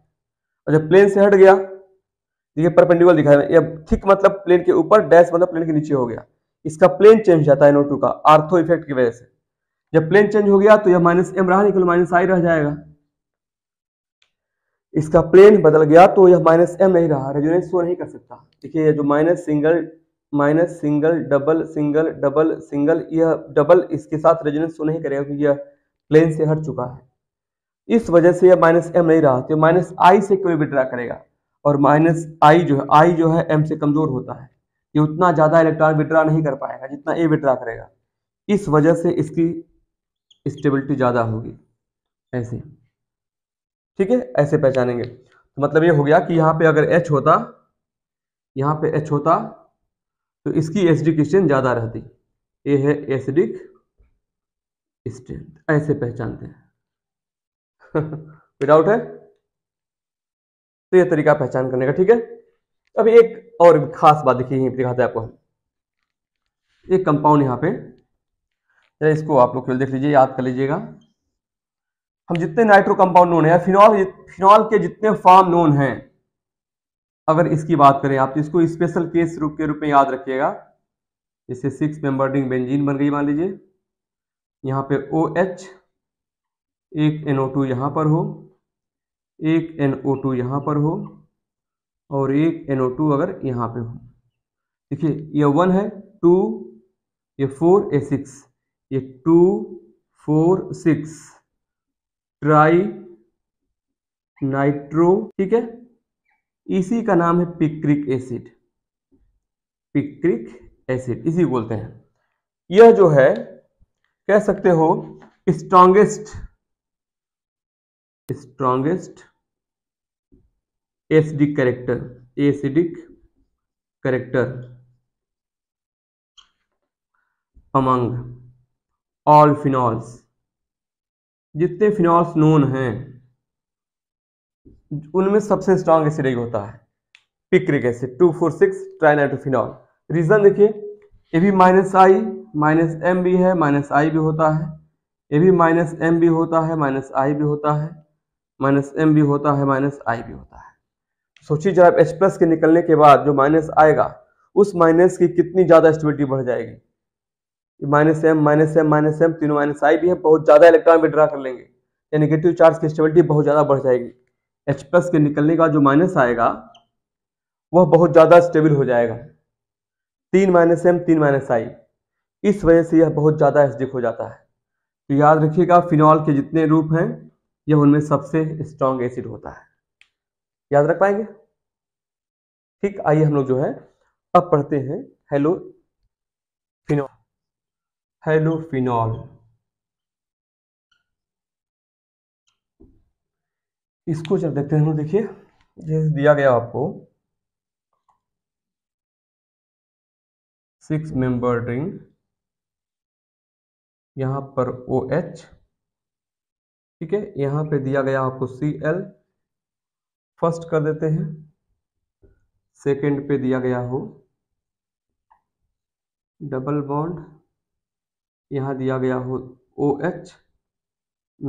और जब प्लेन से हट गया देखिए परपेंडिकुलर दिखाया ये थिक मतलब प्लेन के ऊपर डैश मतलब प्लेन के नीचे हो गया इसका प्लेन चेंज जाता है नोटू का आर्थो इफेक्ट की वजह से जब प्लेन चेंज हो गया तो यह माइनस एम रहा निकल माइनस आई रह जाएगा इसका प्लेन बदल गया तो यह माइनस एम नहीं रहा रेजोनेंस शो नहीं कर सकता देखिए यह जो minus single minus single double single double single यह डबल इसके साथ रेजोनेंस शो नहीं करेगा क्योंकि यह प्लेन से हट चुका है इस वजह से यह माइनस एम नहीं रहा तो माइनस आई से कोई विड्रा करेगा और माइनस आई जो है आई जो है एम से कमजोर होता है ये उतना ज़्यादा इलेक्ट्रॉन विड्रा नहीं कर पाएगा जितना ए विड्रा करेगा इस वजह से इसकी स्टेबिलिटी ज़्यादा होगी ऐसे ठीक है ऐसे पहचानेंगे तो मतलब ये हो गया कि यहाँ पे अगर एच होता यहाँ पे एच होता तो इसकी एसडिक स्ट्रेंथ ज़्यादा रहती ये है एसडिक स्ट्रेंथ ऐसे पहचानते हैं विदाउट [LAUGHS] है तो ये तरीका पहचान करने का ठीक है अब एक और खास बात देखिए यहीं पर दिखाते हैं आपको एक कंपाउंड यहाँ पे जरा इसको आप लोग केवल देख लीजिए याद कर लीजिएगा हम जितने नाइट्रो कंपाउंड नोन है फिनॉल फिनॉल के जितने फॉर्म नोन हैं अगर इसकी बात करें आप तो इसको स्पेशल केस रूप के रूप में याद रखिएगा इससे सिक्स मेंबर रिंग बेंजीन बन गई मान लीजिए यहाँ पे ओ एच एक एन ओ टू यहाँ पर हो एक एन ओ टू यहाँ पर हो और एक एन ओ टू अगर यहाँ पे हो देखिए ये वन है टू ये फोर ए सिक्स ये two four six tri nitro ठीक है इसी का नाम है पिक्रिक एसिड पिक्रिक एसिड इसी बोलते हैं यह जो है कह सकते हो strongest strongest acidic character acidic character among all phenols जितने फिनॉल्स नोन हैं उनमें सबसे स्ट्रांग एक होता है picric acid two four six trinitrophenol reason देखिए ये भी माइनस आई माइनस एम भी है माइनस आई भी होता है ये भी माइनस एम भी होता है माइनस आई भी होता है माइनस एम भी होता है माइनस आई भी होता है सोचिए जब एच प्लस के निकलने के बाद जो माइनस आएगा उस माइनस की कितनी ज़्यादा स्टेबिलिटी बढ़ जाएगी minus M minus M minus M तीनों माइनस आई भी है बहुत ज़्यादा इलेक्ट्रॉन विड्रा कर लेंगे या नेगेटिव चार्ज की स्टेबिलिटी बहुत ज़्यादा बढ़ जाएगी एच प्लस के निकलने का जो माइनस आएगा वह बहुत ज़्यादा स्टेबल हो जाएगा तीन माइनस एम तीन माइनस आई इस वजह से यह बहुत ज़्यादा एसिडिक हो जाता है तो याद रखिएगा फिनॉल के जितने रूप हैं यह उनमें सबसे स्ट्रॉन्ग एसिड होता है याद रख पाएंगे ठीक आइए हम लोग जो है अब पढ़ते हैं हेलो फिनॉल हेलोफिनॉल इसको जब देखते हैं देखिए ये दिया गया आपको सिक्स मेंबर रिंग यहां पर ओ एच ठीक है यहां पे दिया गया आपको सी एल फर्स्ट कर देते हैं सेकंड पे दिया गया हो डबल बॉन्ड यहाँ दिया गया हो ओ एच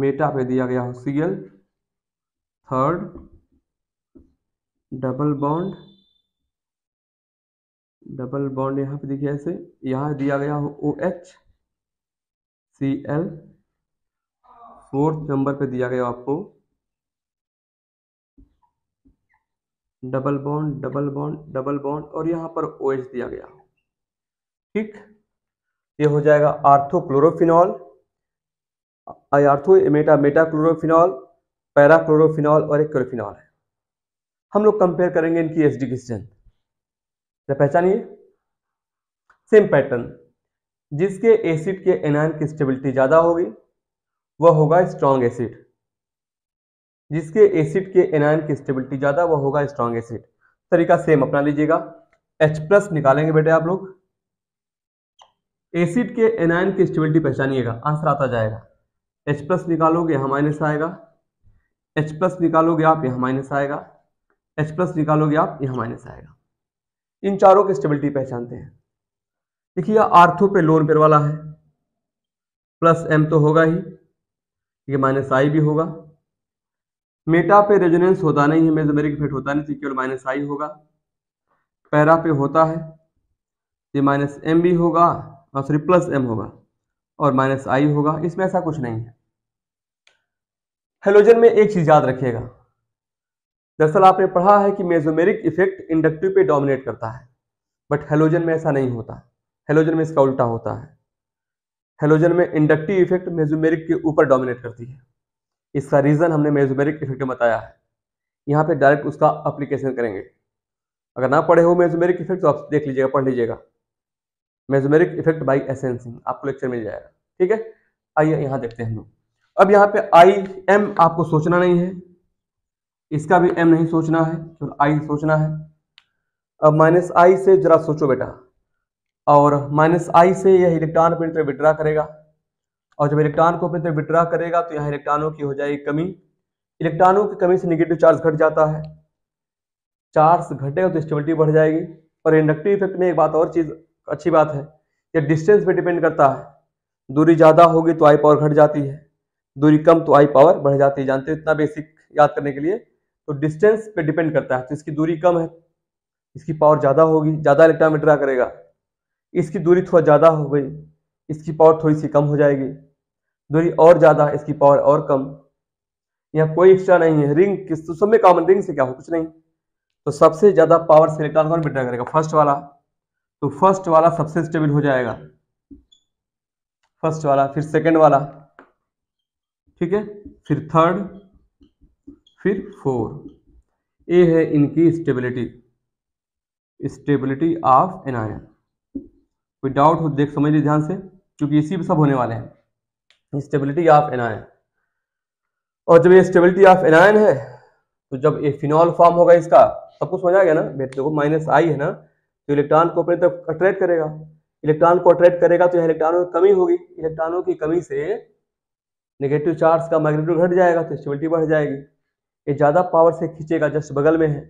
मेटा पे दिया गया हो C L third double bond double bond यहाँ पे देखिए ऐसे यहाँ दिया गया हो O H C L fourth number पे दिया गया आपको double bond double bond double bond और यहाँ पर ओ एच दिया गया ठीक ये हो जाएगा orthochlorophenol ortho meta metachlorophenol parachlorophenol और एक क्लोरोफिनॉल है हम लोग कंपेयर करेंगे इनकी एच की स्ट्रेंथ जब पहचानिए सेम पैटर्न जिसके एसिड के एनायन की स्टेबिलिटी ज़्यादा होगी वह होगा स्ट्रॉन्ग एसिड जिसके एसिड के एनायन की स्टेबिलिटी ज़्यादा वह होगा स्ट्रॉन्ग एसिड तरीका सेम अपना लीजिएगा H प्लस निकालेंगे बेटे आप लोग एसिड के एनायन की स्टेबिलिटी पहचानिएगा आंसर आता जाएगा एच प्लस निकालोगे यहाँ माइनस आएगा एच प्लस निकालोगे आप यहाँ माइनस आएगा एच प्लस निकालोगे आप यहाँ माइनस आएगा इन चारों की स्टेबिलिटी पहचानते हैं देखिए आर्थो पे लोन पेर वाला है प्लस एम तो होगा ही ये माइनस आई भी होगा मेटा पे रेजोनेंस होता नहीं है मेजोमेरिक इफेक्ट होता नहीं केवल माइनस आई होगा पैरा पे होता है ये माइनस एम भी होगा सॉरी प्लस एम होगा और माइनस आई होगा इसमें ऐसा कुछ नहीं है हेलोजन में एक चीज याद रखिएगा दरअसल आपने पढ़ा है कि मेजोमेरिक इफेक्ट इंडक्टिव पे डोमिनेट करता है बट हेलोजन में ऐसा नहीं होता हेलोजन में इसका उल्टा होता है हेलोजन में इंडक्टिव इफेक्ट मेजोमेरिक के ऊपर डोमिनेट करती है इसका रीज़न हमने मेजोमेरिक इफेक्ट बताया है यहाँ पे डायरेक्ट उसका अप्लीकेशन करेंगे अगर ना पढ़े हो मेजोमेरिक इफेक्ट तो आप देख लीजिएगा पढ़ लीजिएगा मेजमेरिक इफेक्ट बाई एसेंसिंग आपको लेक्चर मिल जाएगा ठीक है आइए यहां देखते हैं हम लोग अब यहाँ पे आई एम आपको सोचना नहीं है इसका भी एम नहीं सोचना है तो आई सोचना है अब माइनस आई से जरा सोचो बेटा और माइनस आई से यह इलेक्ट्रॉन अपनी तरफ विड्रा करेगा और जब इलेक्ट्रॉन को अपनी तरफ विड्रा करेगा तो यहाँ इलेक्ट्रॉनों की हो जाएगी कमी इलेक्ट्रॉनों की कमी से निगेटिव चार्ज घट जाता है चार्ज घटेगा तो स्टेबिलिटी बढ़ जाएगी और इंडक्टिव इफेक्ट में एक बात और चीज़ अच्छी बात है यह डिस्टेंस पे डिपेंड करता है दूरी ज़्यादा होगी तो आई पावर घट जाती है दूरी कम तो आई पावर बढ़ जाती है जानते हो इतना बेसिक याद करने के लिए तो डिस्टेंस पे डिपेंड करता है तो इसकी दूरी कम है इसकी पावर ज़्यादा होगी ज़्यादा इलेक्ट्रॉन विड्रा करेगा इसकी दूरी थोड़ा ज़्यादा हो गई इसकी पावर थोड़ी सी कम हो जाएगी दूरी और ज़्यादा इसकी पावर और कम यहाँ कोई एक्स्ट्रा नहीं है रिंग किस तो सब में कॉमन रिंग से क्या हो कुछ नहीं तो सबसे ज़्यादा पावर से इलेक्ट्रॉन कौन विड्रा करेगा फर्स्ट वाला तो फर्स्ट वाला सबसे स्टेबल हो जाएगा फर्स्ट वाला फिर सेकंड वाला ठीक है फिर थर्ड फिर फोर ये है इनकी stability stability of anion कोई डाउट हो तो देख समझ लीजिए ध्यान से क्योंकि इसी पे सब होने वाले हैं स्टेबिलिटी ऑफ एनायन और जब ये स्टेबिलिटी ऑफ एनायन है तो जब ये फिनॉल फॉर्म होगा इसका सब कुछ समझ आ गया ना बेटे को माइनस आई है ना तो इलेक्ट्रॉन को अपनी तरफ अट्रैक्ट करेगा इलेक्ट्रॉन को अट्रैक्ट करेगा तो यहाँ इलेक्ट्रॉनों की कमी होगी इलेक्ट्रॉनों की कमी से नेगेटिव चार्ज का मैग्नीट्यूड घट जाएगा तो स्टेबिलिटी बढ़ जाएगी ये ज़्यादा पावर से खींचेगा जस्ट बगल में है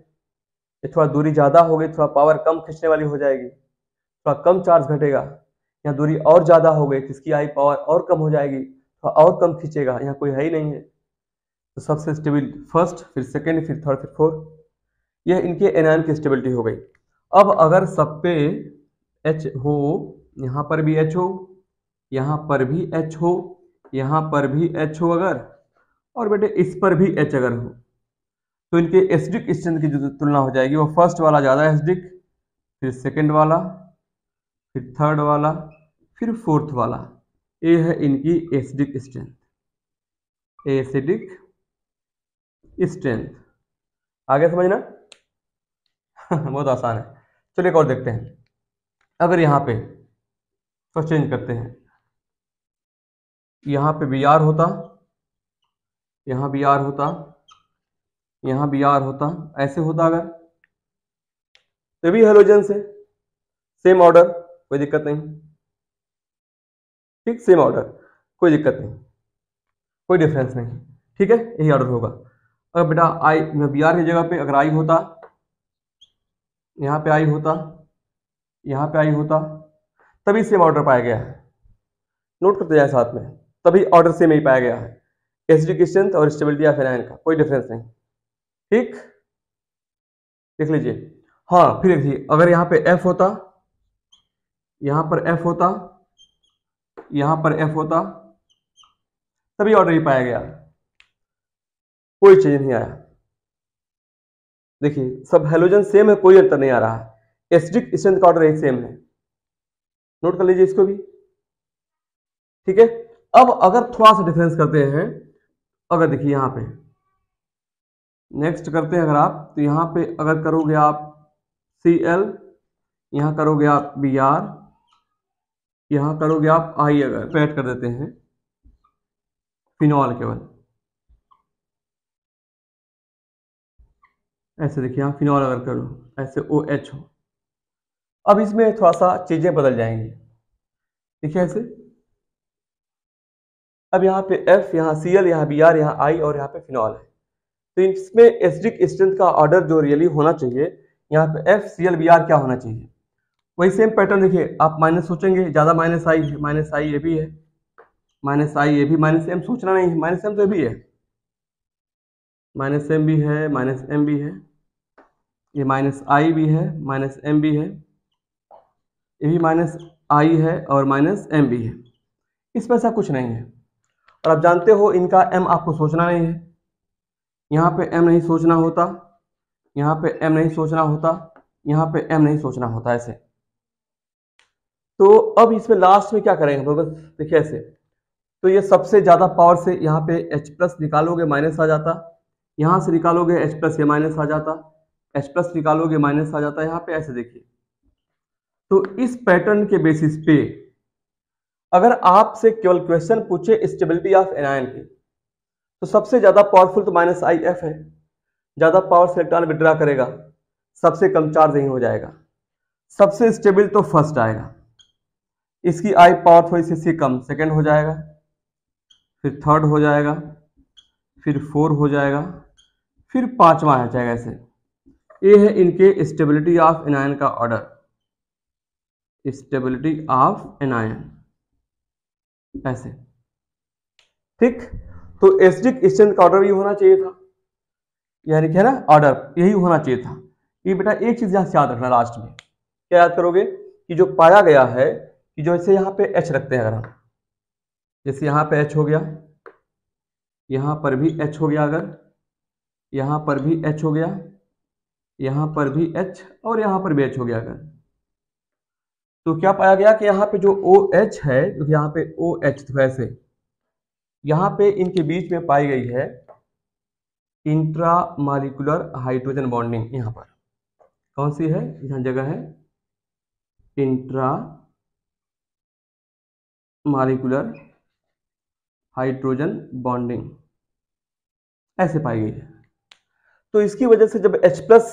ये थोड़ा दूरी ज़्यादा होगी थोड़ा पावर कम खींचने वाली हो जाएगी थोड़ा कम चार्ज घटेगा यहाँ दूरी और ज़्यादा हो गई तो इसकी आई पावर और कम हो जाएगी थोड़ा और कम खींचेगा यहाँ कोई है ही नहीं है तो सबसे स्टेबिल फर्स्ट फिर सेकेंड फिर थर्ड फिर फोर्थ यह इनके एनायन की स्टेबिलिटी हो गई अब अगर सब पे एच हो यहाँ पर भी एच हो यहाँ पर भी एच हो यहाँ पर भी एच हो अगर और बेटे इस पर भी एच अगर हो तो इनके एसडिक स्ट्रेंथ की जो तुलना हो जाएगी वो फर्स्ट वाला ज़्यादा एसडिक फिर सेकंड वाला फिर थर्ड वाला फिर फोर्थ वाला ये है इनकी एसडिक स्ट्रेंथ एसिडिक स्ट्रेंथ आगे समझना [LAUGHS] बहुत आसान है चलिए एक और देखते हैं अगर यहाँ पे तो चेंज करते हैं यहाँ पे बी आर होता यहाँ बी आर होता यहाँ बी आर होता ऐसे होता अगर तो भी हेलोजन से सेम ऑर्डर कोई दिक्कत नहीं ठीक सेम ऑर्डर कोई दिक्कत नहीं कोई डिफरेंस नहीं ठीक है यही ऑर्डर होगा अगर बेटा आई बी आर की जगह पे अगर आई होता यहां पे आई होता यहां पे आई होता तभी सेम ऑर्डर पाया गया है नोट करते जाए साथ में तभी ऑर्डर सेम ही पाया गया है की स्ट्रेंथ और स्टेबिलिटी ऑफ एनाइन का कोई डिफरेंस नहीं ठीक देख लीजिए हाँ फिर देखिए अगर यहां पे एफ होता यहां पर एफ होता यहां पर एफ होता तभी ऑर्डर ही पाया गया कोई चेंज नहीं आया देखिए सब हेलोजन सेम है कोई अंतर नहीं आ रहा है स्ट्रेंथ का ऑर्डर सेम है नोट कर लीजिए इसको भी ठीक है अब अगर थोड़ा सा डिफरेंस करते हैं अगर देखिए यहां पे नेक्स्ट करते हैं अगर आप तो यहां पे अगर करोगे आप सी एल यहां करोगे आप बी आर यहां करोगे आप आई अगर पैट कर देते हैं फिनॉल केवल ऐसे देखिए यहाँ फिनॉल अगर करो ऐसे ओ एच हो अब इसमें थोड़ा सा चीज़ें बदल जाएंगी देखिए ऐसे अब यहाँ पे एफ यहाँ सी एल यहाँ बी आर यहाँ आई और यहाँ पे फिनॉल है तो इसमें एसडिक स्ट्रेंथ का ऑर्डर जो रियली होना चाहिए यहाँ पे F C L B R क्या होना चाहिए वही सेम पैटर्न देखिए आप माइनस सोचेंगे ज़्यादा माइनस आई है माइनस आई ये भी है माइनस आई ये भी माइनस एम सोचना नहीं है माइनस एम तो भी है माइनस एम भी है माइनस एम भी है ये माइनस आई भी है माइनस एम भी है ये भी माइनस आई है और माइनस एम भी है इसमें ऐसा कुछ नहीं है और आप जानते हो इनका एम आपको सोचना नहीं है यहाँ पे एम नहीं सोचना होता यहाँ पे एम नहीं सोचना होता यहाँ पे एम नहीं सोचना होता ऐसे तो अब इसमें लास्ट में क्या करेंगे हम देखिए ऐसे तो ये सबसे ज़्यादा पावर से यहाँ पे H प्लस निकालोगे माइनस आ जाता यहाँ से निकालोगे H प्लस ये माइनस आ जाता एच प्लस निकालोगे माइनस आ जाता है यहाँ पे ऐसे देखिए तो इस पैटर्न के बेसिस पे अगर आपसे केवल क्वेश्चन पूछे स्टेबिलिटी ऑफ एनायन की तो सबसे ज़्यादा पावरफुल तो माइनस आई एफ है ज़्यादा पावर से इलेक्ट्रॉन विड्रा करेगा सबसे कम चार्ज यही हो जाएगा सबसे स्टेबल तो फर्स्ट आएगा इसकी आई पावर थोड़ी सी इससे कम सेकेंड हो जाएगा फिर थर्ड हो जाएगा फिर फोर हो जाएगा फिर पांचवा आ जाएगा ऐसे ये है इनके स्टेबिलिटी ऑफ एनायन का ऑर्डर स्टेबिलिटी ऑफ एनायन ऐसे ठीक तो एसडिक स्ट्रेंथ का ऑर्डर ये होना चाहिए था यानी क्या ना ऑर्डर यही होना चाहिए था ये बेटा एक चीज यहां से याद रखना लास्ट में क्या याद करोगे कि जो पाया गया है कि जो ऐसे यहां पे एच रखते हैं अगर हम जैसे यहां पे एच हो गया यहां पर भी एच हो गया अगर यहां पर भी एच हो गया यहां पर भी एच और यहां पर भी एच हो गया अगर तो क्या पाया गया कि यहां पे जो ओ एच है तो यहां पे ओ एच वैसे यहां पे इनके बीच में पाई गई है इंट्रा मालिकुलर हाइड्रोजन बॉन्डिंग यहां पर कौन सी है यहां जगह है इंट्रा मालिकुलर हाइड्रोजन बॉन्डिंग ऐसे पाई गई है तो इसकी वजह से जब H प्लस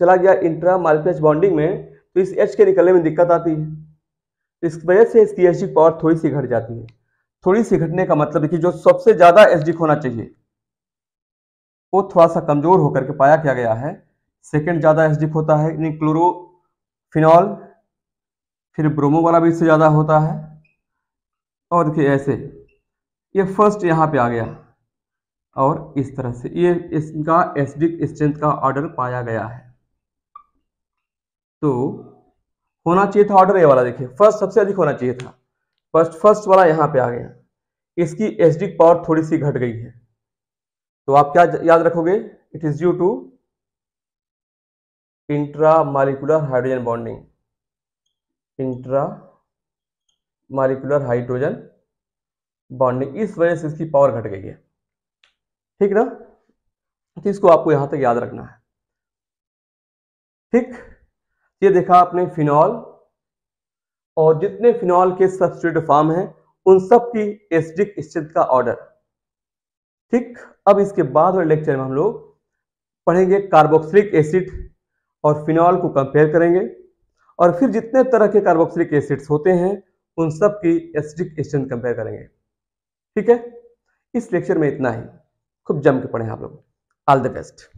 चला गया इंट्रा मालिकुलर बॉन्डिंग में तो इस H के निकलने में दिक्कत आती है तो इस वजह से इसकी एच पावर थोड़ी सी घट जाती है थोड़ी सी घटने का मतलब है कि जो सबसे ज़्यादा एच होना चाहिए वो थोड़ा सा कमज़ोर होकर के पाया किया गया है सेकेंड ज़्यादा एच होता है यानी क्लोरोफिनॉल फिर ब्रोमो वाला भी इससे ज़्यादा होता है और देखिए ऐसे ये फर्स्ट यहाँ पे आ गया और इस तरह से ये इसका एसिडिक स्ट्रेंथ का ऑर्डर पाया गया है तो होना चाहिए था ऑर्डर ये वाला देखिए फर्स्ट सबसे अधिक होना चाहिए था फर्स्ट फर्स्ट वाला यहाँ पे आ गया इसकी एसिडिक पावर थोड़ी सी घट गई है तो आप क्या याद रखोगे it is due to intra molecular hydrogen bonding intra molecular hydrogen bonding इस वजह से इसकी पावर घट गई है ठीक ना तो इसको आपको यहां तक याद रखना है ठीक तो ये देखा आपने फिनॉल और जितने फिनॉल के सब्सिट्यूट फॉर्म हैं उन सब की एसिडिक स्ट्रेंथ का ऑर्डर ठीक अब इसके बाद वाले लेक्चर में हम लोग पढ़ेंगे कार्बोक्सिलिक एसिड और फिनॉल को कंपेयर करेंगे और फिर जितने तरह के कार्बोक्सिलिक एसिड्स होते हैं उन सब की एसिडिक स्ट्रेंथ कंपेयर करेंगे ठीक है इस लेक्चर में इतना ही खूब जम के पढ़ें आप लोग ऑल द बेस्ट